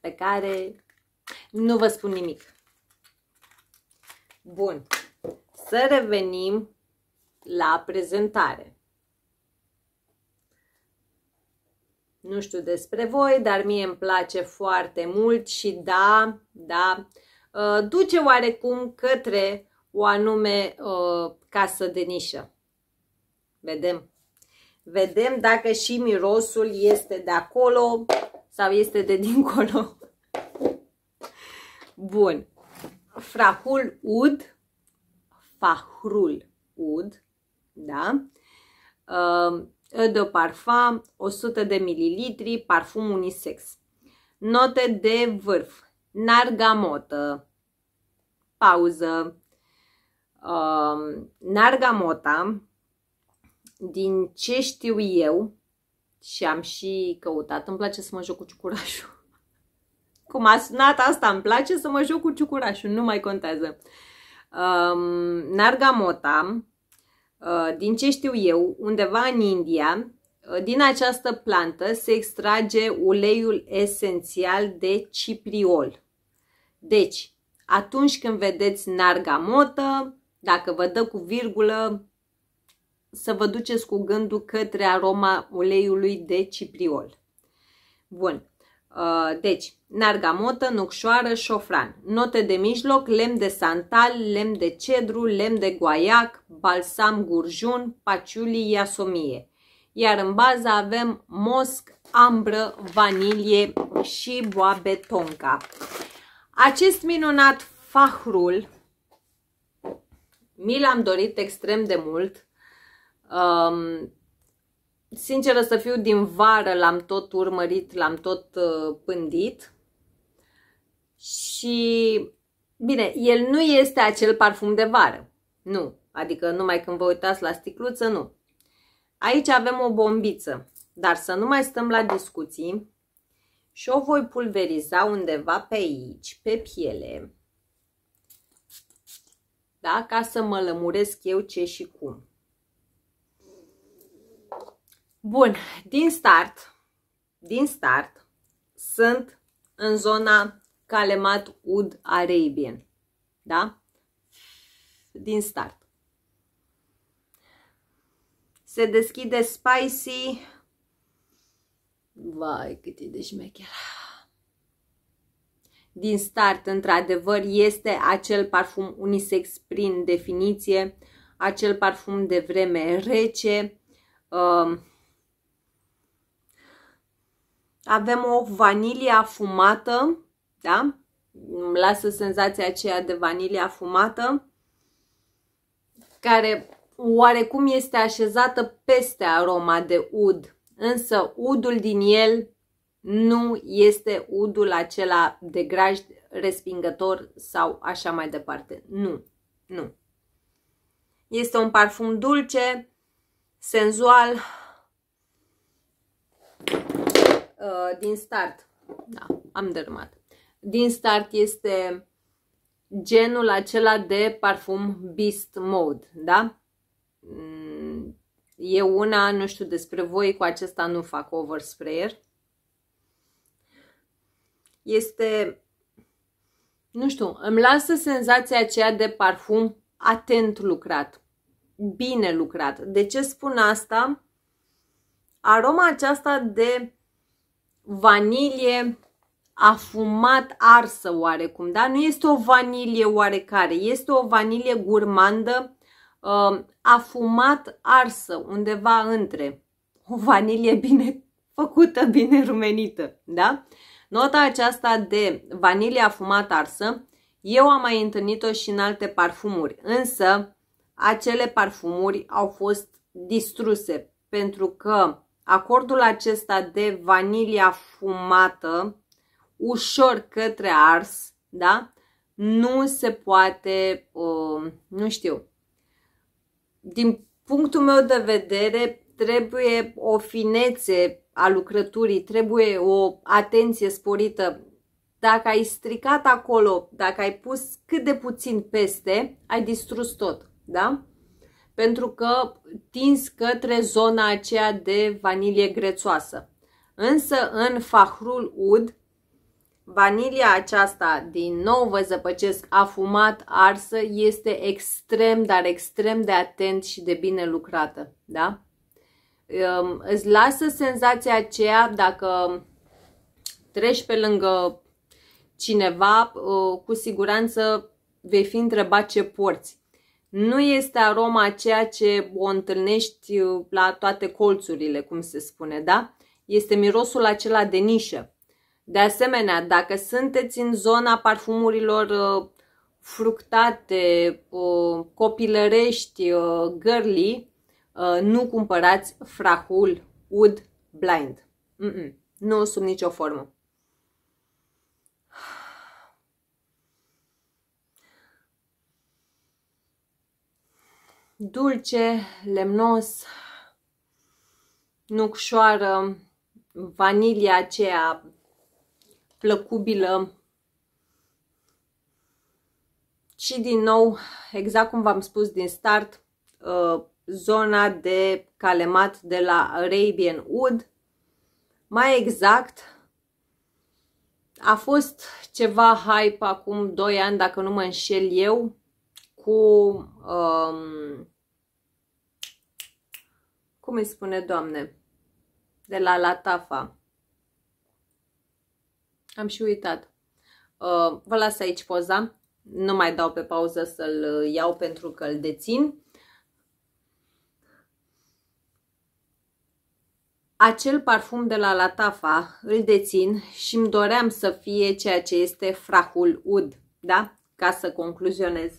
pe care nu vă spun nimic. Bun, să revenim la prezentare. Nu știu despre voi, dar mie îmi place foarte mult și da, da, uh, duce oarecum către o anume uh, casă de nișă. Vedem Vedem dacă și mirosul este de acolo sau este de dincolo. Bun. Frahul ud, fahrul ud, da? Uh, de parfum, 100 de mililitri, parfum unisex. Note de vârf, nargamotă, pauză, uh, nargamota, din ce știu eu, și am și căutat, îmi place să mă joc cu ciucurașul. (laughs) Cum a sunat asta, îmi place să mă joc cu ciucurașul, nu mai contează. Um, Nargamota, uh, din ce știu eu, undeva în India, uh, din această plantă se extrage uleiul esențial de cipriol. Deci, atunci când vedeți nargamotă, dacă vă dă cu virgulă, să vă duceți cu gândul către aroma uleiului de cipriol. Bun. Uh, deci, nargamotă, nucșoară, șofran, note de mijloc, lemn de santal, lemn de cedru, lemn de guaiac, balsam gurjun, paciulie, iasomie. Iar în bază avem mosc, ambră, vanilie și boabe tonka. Acest minunat fahrul mi l-am dorit extrem de mult Um, sinceră să fiu, din vară l-am tot urmărit, l-am tot uh, pândit și bine, el nu este acel parfum de vară, nu, adică numai când vă uitați la sticluță, nu. Aici avem o bombiță, dar să nu mai stăm la discuții și o voi pulveriza undeva pe aici, pe piele, da? ca să mă lămuresc eu ce și cum. Bun, din start, din start, sunt în zona Calemat Ud Arabian. Da? Din start. Se deschide spicy. Vai, cât e de șmecher. Din start, într-adevăr, este acel parfum unisex prin definiție, acel parfum de vreme rece, um, avem o vanilie afumată, da? Îmi lasă senzația aceea de vanilie afumată, care oarecum este așezată peste aroma de ud, însă udul din el nu este udul acela de graj respingător sau așa mai departe. Nu, nu. Este un parfum dulce, senzual, Uh, din start, da, am dermat. din start este genul acela de parfum Beast Mode, da? Mm, e una, nu știu despre voi, cu acesta nu fac oversprayer. Este, nu știu, îmi lasă senzația aceea de parfum atent lucrat, bine lucrat. De ce spun asta? Aroma aceasta de vanilie afumat arsă oarecum, da? Nu este o vanilie oarecare, este o vanilie gurmandă uh, um, afumat arsă, undeva între o vanilie bine făcută, bine rumenită, da? Nota aceasta de vanilie afumat arsă, eu am mai întâlnit-o și în alte parfumuri, însă acele parfumuri au fost distruse pentru că Acordul acesta de vanilia fumată, ușor către ars, da? Nu se poate, uh, nu știu, din punctul meu de vedere, trebuie o finețe a lucrăturii, trebuie o atenție sporită. Dacă ai stricat acolo, dacă ai pus cât de puțin peste, ai distrus tot, da? pentru că tins către zona aceea de vanilie grețoasă. Însă în fahrul ud, vanilia aceasta, din nou vă zăpăcesc, afumat, arsă, este extrem, dar extrem de atent și de bine lucrată. Da? Ehm, îți lasă senzația aceea dacă treci pe lângă cineva, uh, cu siguranță vei fi întrebat ce porți nu este aroma ceea ce o întâlnești uh, la toate colțurile, cum se spune, da? Este mirosul acela de nișă. De asemenea, dacă sunteți în zona parfumurilor uh, fructate, uh, copilărești, girly, nu cumpărați frahul Wood Blind. Mm-mm, nu sub nicio formă. dulce, lemnos, nucșoară, vanilia aceea plăcubilă și din nou, exact cum v-am spus din start, uh, zona de calemat de la Arabian Wood. Mai exact, a fost ceva hype acum 2 ani, dacă nu mă înșel eu, cu um, cum îi spune, Doamne? De la Latafa. Am și uitat. Uh, vă las aici poza. Nu mai dau pe pauză să-l uh, iau pentru că îl dețin. Acel parfum de la Latafa îl dețin și îmi doream să fie ceea ce este frahul ud, da? Ca să concluzionez.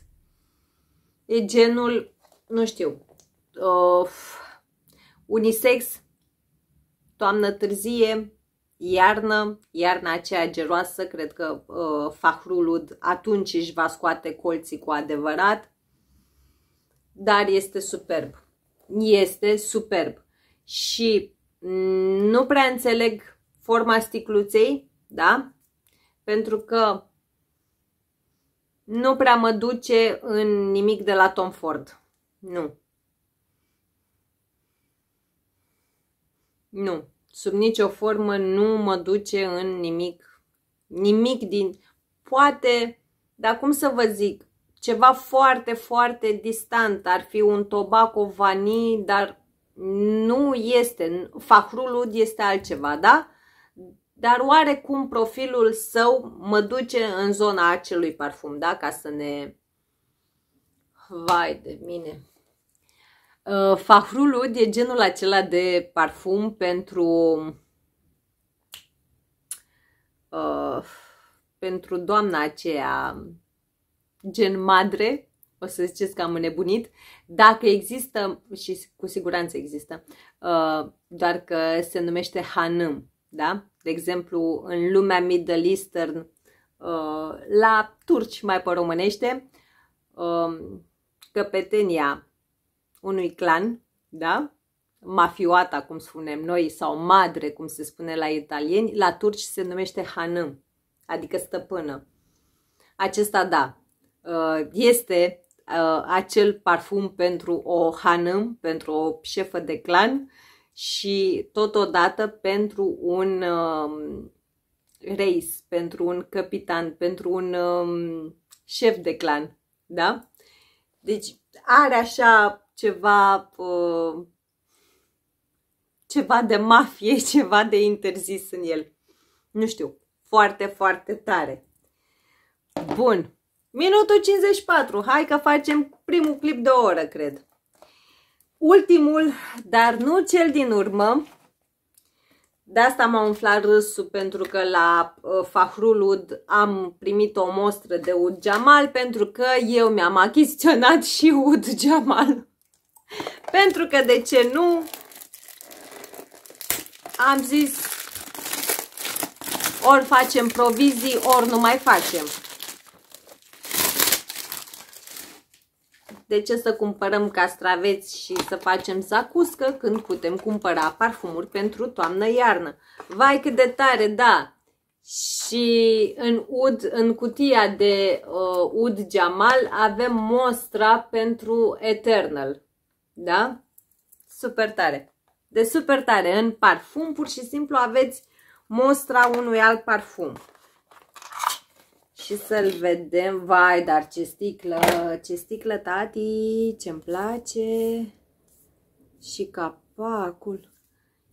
E genul, nu știu, uh, unisex, toamnă târzie, iarnă, iarna aceea geroasă, cred că uh, fahrulud atunci își va scoate colții cu adevărat, dar este superb. Este superb. Și nu prea înțeleg forma sticluței, da? Pentru că nu prea mă duce în nimic de la Tom Ford. Nu. Nu, sub nicio formă nu mă duce în nimic. Nimic din... Poate, dar cum să vă zic, ceva foarte, foarte distant. Ar fi un tobacco vanii, dar nu este. Fahrul este altceva, da? Dar oarecum profilul său mă duce în zona acelui parfum, da? Ca să ne... Vai de mine! Uh, Fahrulud e genul acela de parfum pentru uh, pentru doamna aceea gen madre, o să ziceți că am înnebunit, dacă există, și cu siguranță există, uh, doar că se numește Hanum, da? De exemplu, în lumea Middle Eastern, uh, la turci mai pe românește, uh, căpetenia unui clan, da? Mafioata, cum spunem noi, sau madre, cum se spune la italieni, la turci se numește hanâm, adică stăpână. Acesta, da, uh, este uh, acel parfum pentru o hanâm, pentru o șefă de clan și totodată pentru un um, reis, pentru un capitan, pentru un um, șef de clan, da? Deci are așa ceva, uh, ceva de mafie, (laughs) ceva de interzis în el. Nu știu, foarte, foarte tare. Bun. Minutul 54. Hai că facem primul clip de o oră, cred. Ultimul, dar nu cel din urmă. De asta m-a umflat râsul pentru că la uh, Ud am primit o mostră de ud jamal pentru că eu mi-am achiziționat și ud jamal. (laughs) Pentru că, de ce nu, am zis, ori facem provizii, ori nu mai facem. De ce să cumpărăm castraveți și să facem zacuscă când putem cumpăra parfumuri pentru toamnă-iarnă? Vai cât de tare, da! Și în ud, în cutia de uh, ud Jamal avem mostra pentru Eternal. Da? Super tare! De super tare! În parfum, pur și simplu, aveți mostra unui alt parfum. Și să-l vedem. Vai, dar ce sticlă! Ce sticlă, tati! Ce-mi place! Și capacul.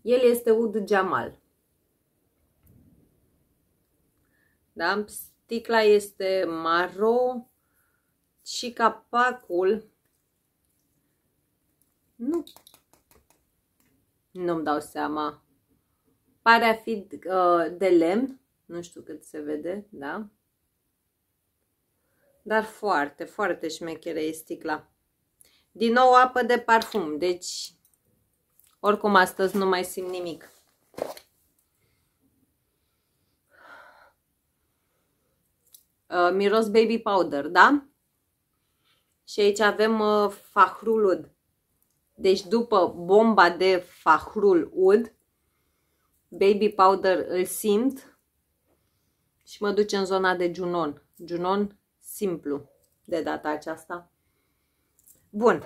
El este ud Jamal. Da? Sticla este maro și capacul nu. Nu-mi dau seama. Pare a fi uh, de lemn. Nu știu cât se vede, da? Dar foarte, foarte șmechere e sticla. Din nou apă de parfum, deci oricum astăzi nu mai simt nimic. Uh, miros baby powder, da? Și aici avem uh, fahrulud. Deci după bomba de Fahrul Ud, baby powder îl simt și mă duce în zona de Junon. Junon simplu de data aceasta. Bun,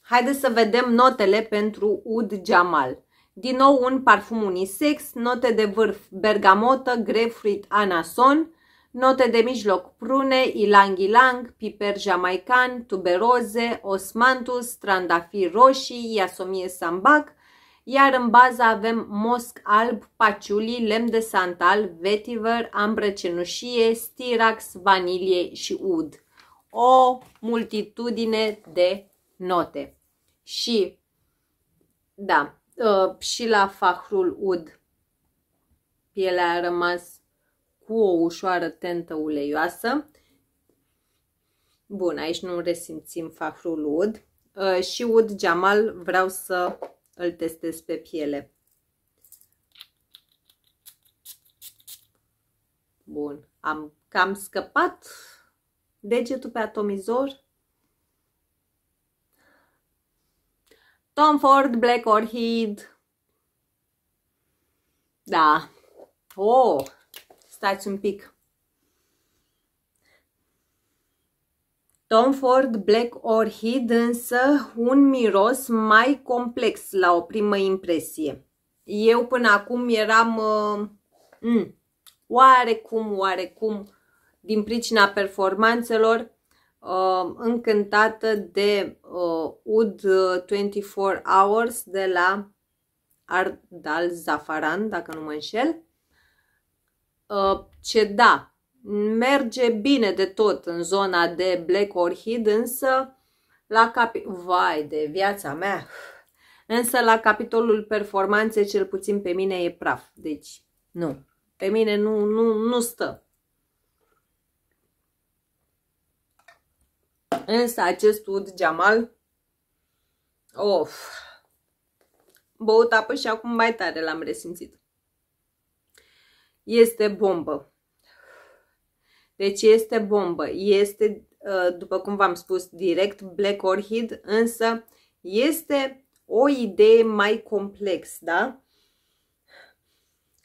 haideți să vedem notele pentru Ud Jamal. Din nou un parfum unisex, note de vârf bergamotă, grapefruit, anason, Note de mijloc prune, ilang-ilang, piper jamaican, tuberoze, osmantus, trandafir roșii, iasomie sambac, iar în bază avem mosc alb, paciuli, lemn de santal, vetiver, ambră cenușie, stirax, vanilie și ud. O multitudine de note. Și, da, uh, și la fahrul ud pielea a rămas cu o ușoară tentă uleioasă. Bun, aici nu resimțim fahrul ud. Uh, și ud geamal vreau să îl testez pe piele. Bun, am cam scăpat degetul pe atomizor. Tom Ford Black Orchid. Da. Oh, Stați un pic. Tom Ford Black Orchid însă un miros mai complex la o primă impresie. Eu până acum eram uh, m, mm, oarecum, oarecum, din pricina performanțelor, uh, încântată de uh, UD 24 uh, Hours de la Ardal Zafaran, dacă nu mă înșel. Uh, ce da Merge bine de tot în zona de Black Orchid, însă la capi... Vai de viața mea! Însă la capitolul performanțe, cel puțin pe mine e praf. Deci, nu. Pe mine nu, nu, nu stă. Însă acest ud geamal, of, băut apă și acum mai tare l-am resimțit este bombă. Deci este bombă. Este, uh, după cum v-am spus, direct Black Orchid, însă este o idee mai complex, da?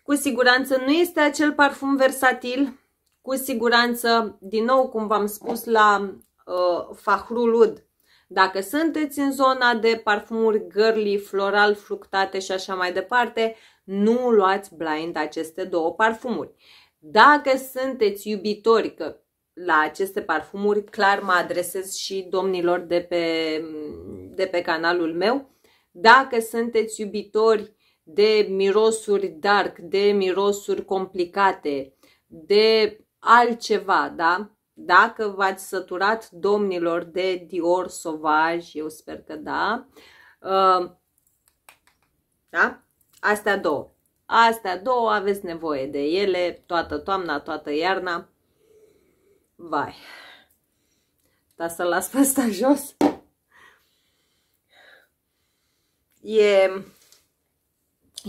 Cu siguranță nu este acel parfum versatil, cu siguranță, din nou, cum v-am spus la uh, Fahrul Ud, dacă sunteți în zona de parfumuri girly, floral, fructate și așa mai departe, nu luați blind aceste două parfumuri. Dacă sunteți iubitori, că la aceste parfumuri, clar mă adresez și domnilor de pe, de pe canalul meu, dacă sunteți iubitori de mirosuri dark, de mirosuri complicate, de altceva, da? Dacă v-ați săturat domnilor de Dior Sauvage, eu sper că da, uh, da? Astea două. Astea două aveți nevoie de ele toată toamna, toată iarna. Vai. Dar să las pe ăsta (laughs) jos. E,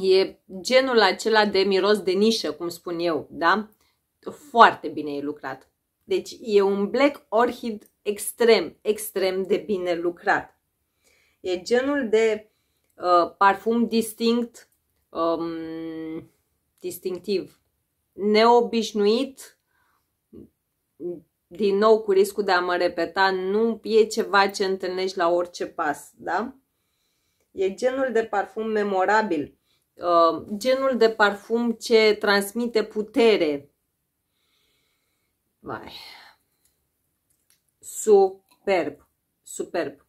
e genul acela de miros de nișă, cum spun eu, da? Foarte bine e lucrat. Deci e un black orchid extrem, extrem de bine lucrat. E genul de uh, parfum distinct, um, distinctiv, neobișnuit, din nou cu riscul de a mă repeta, nu e ceva ce întâlnești la orice pas, da? E genul de parfum memorabil, uh, genul de parfum ce transmite putere. Vai. Superb, superb.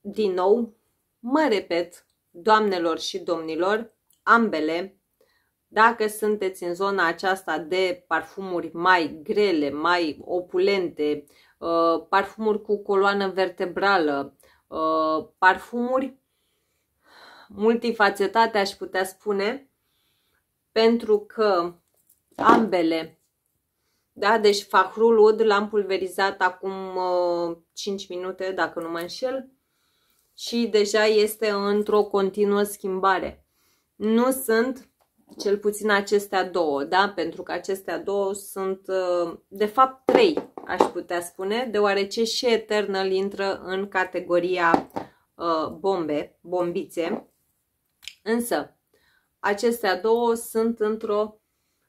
Din nou, mă repet, doamnelor și domnilor, ambele, dacă sunteți în zona aceasta de parfumuri mai grele, mai opulente, uh, parfumuri cu coloană vertebrală, uh, parfumuri multifacetate, aș putea spune, pentru că ambele, da, deci fahrul ud l-am pulverizat acum 5 uh, minute, dacă nu mă înșel, și deja este într-o continuă schimbare. Nu sunt cel puțin acestea două, da? pentru că acestea două sunt, uh, de fapt, trei, aș putea spune, deoarece și Eternal intră în categoria uh, bombe, bombițe, însă acestea două sunt într-o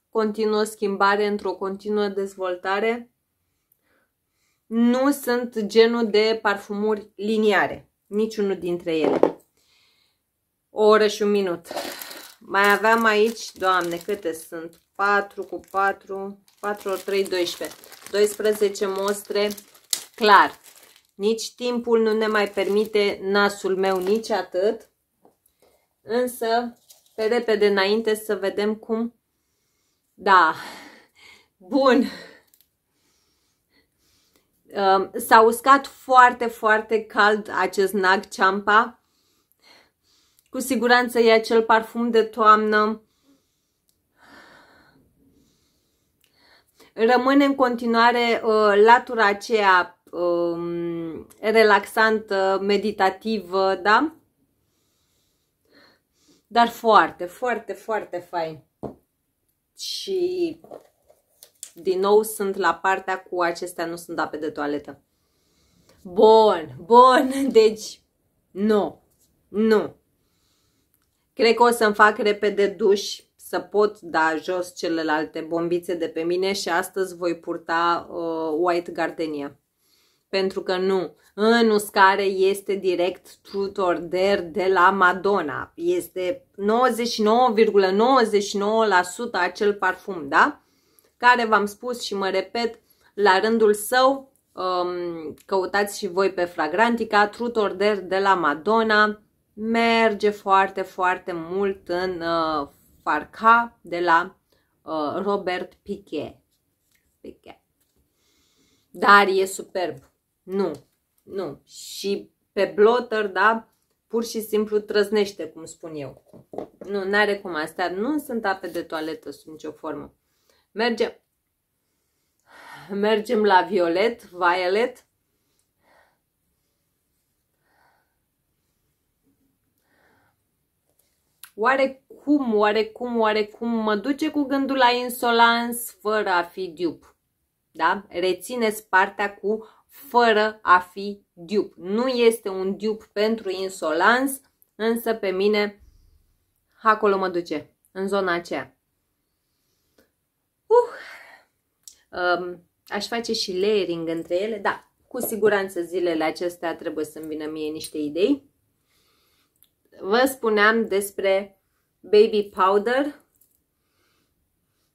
continuă schimbare, într-o continuă dezvoltare, nu sunt genul de parfumuri liniare niciunul dintre ele. O oră și un minut. Mai aveam aici, doamne, câte sunt? 4 cu 4, 4 ori 3, 12. 12 mostre, clar. Nici timpul nu ne mai permite nasul meu nici atât. Însă, pe repede înainte să vedem cum... Da, bun. Um, s-a uscat foarte, foarte cald acest nag champa Cu siguranță e acel parfum de toamnă. Rămâne în continuare uh, latura aceea uh, relaxantă, meditativă, da? Dar foarte, foarte, foarte fain. Și din nou sunt la partea cu acestea nu sunt ape de toaletă. Bun, bun, (laughs) deci nu, nu. Cred că o să-mi fac repede duș să pot da jos celelalte bombițe de pe mine și astăzi voi purta uh, White Gardenia. Pentru că nu, în uscare este direct Truth or Dare de la Madonna. Este 99,99% ,99 acel parfum, da? care v-am spus și mă repet, la rândul său um, căutați și voi pe Fragrantica, Trut Order de la Madonna, merge foarte, foarte mult în uh, Farca de la uh, Robert Piquet. Piquet. Dar e superb. Nu, nu. Și pe blotter, da, pur și simplu trăznește, cum spun eu. Nu, n-are cum asta. Nu sunt ape de toaletă sub nicio formă. Mergem. Mergem la violet, violet. Oarecum, oarecum, oarecum mă duce cu gândul la insolans fără a fi dup. Da? Rețineți partea cu fără a fi dup. Nu este un dup pentru insolans, însă pe mine acolo mă duce, în zona aceea. Uh, um, aș face și layering între ele. Da, cu siguranță zilele acestea trebuie să-mi vină mie niște idei. Vă spuneam despre baby powder,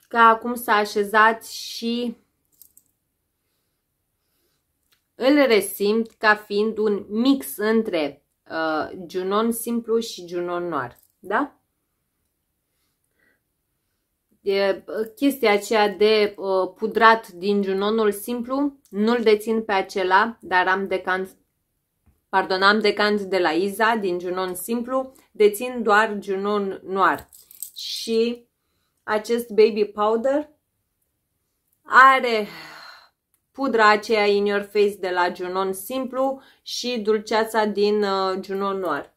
ca acum s-a așezat și îl resimt ca fiind un mix între uh, Junon simplu și Junon noir. Da? chestia aceea de pudrat din junonul simplu, nu-l dețin pe acela, dar am decant, pardon, am decant de la Iza din junon simplu, dețin doar junon noir. Și acest baby powder are pudra aceea in your face de la Junon simplu și dulceața din uh, Junon noir.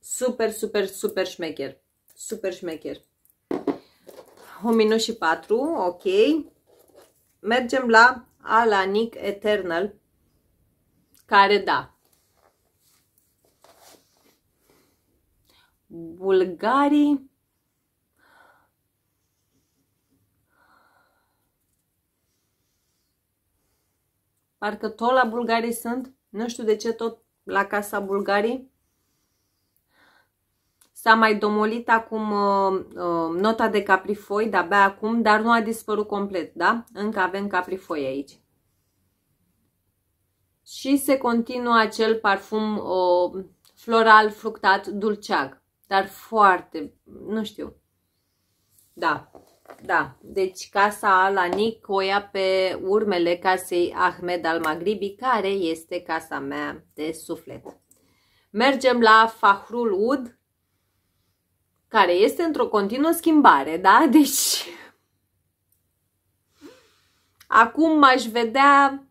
Super, super, super șmecher. Super șmecher. 1 și 4, ok. Mergem la Alanic Eternal, care da. Bulgarii Parcă tot la bulgarii sunt. Nu știu de ce tot la casa bulgarii. S-a mai domolit acum uh, uh, nota de caprifoi, de-abia acum, dar nu a dispărut complet, da? Încă avem caprifoi aici. Și se continuă acel parfum uh, floral, fructat, dulceag, dar foarte, nu știu, da, da, deci casa la Nic o ia pe urmele casei Ahmed al Maghribi care este casa mea de suflet. Mergem la Fahrul Ud, care este într-o continuă schimbare, da? (laughs) Deci, acum m-aș vedea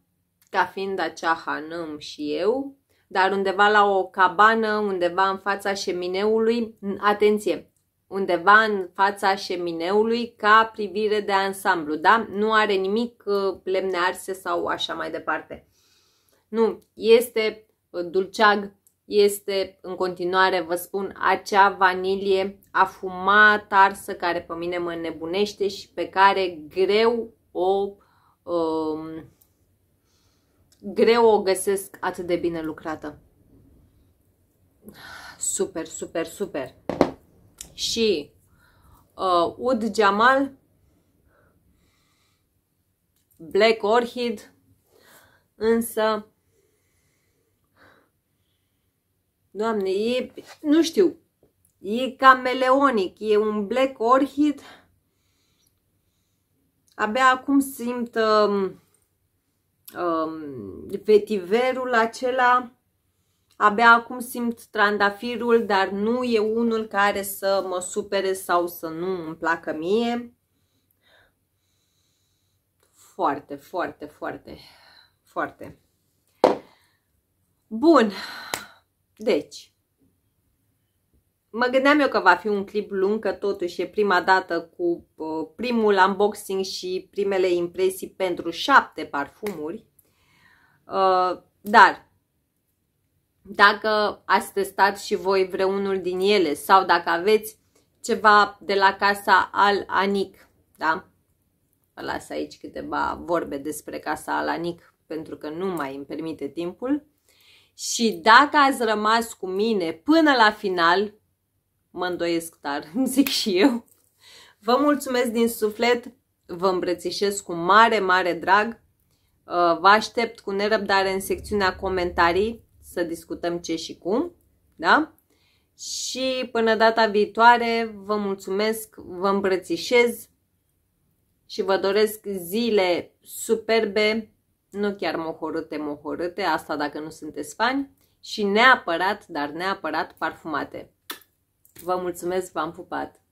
ca fiind acea hanăm și eu, dar undeva la o cabană, undeva în fața șemineului, atenție, undeva în fața șemineului ca privire de ansamblu, da? Nu are nimic uh, lemne arse sau așa mai departe. Nu, este uh, dulceag este în continuare, vă spun, acea vanilie afumată arsă, care pe mine mă nebunește și pe care greu o, um, greu o găsesc atât de bine lucrată. Super, super, super. Și uh, Ud Jamal, Black Orchid, însă Doamne, e, nu știu, e cameleonic, e un black orchid. Abia acum simt um, um, vetiverul acela, abia acum simt trandafirul, dar nu e unul care să mă supere sau să nu îmi placă mie. Foarte, foarte, foarte, foarte. Bun, deci, mă gândeam eu că va fi un clip lung, că totuși e prima dată cu uh, primul unboxing și primele impresii pentru șapte parfumuri. Uh, dar, dacă ați testat și voi vreunul din ele sau dacă aveți ceva de la casa al Anic, da? Vă las aici câteva vorbe despre casa al Anic pentru că nu mai îmi permite timpul. Și dacă ați rămas cu mine până la final, mă îndoiesc, dar (laughs) îmi zic și eu, vă mulțumesc din suflet, vă îmbrățișez cu mare, mare drag, uh, vă aștept cu nerăbdare în secțiunea comentarii să discutăm ce și cum, da? Și până data viitoare, vă mulțumesc, vă îmbrățișez și vă doresc zile superbe nu chiar mohorâte, mohorâte, asta dacă nu sunteți fani, și neapărat, dar neapărat parfumate. Vă mulțumesc, v-am pupat!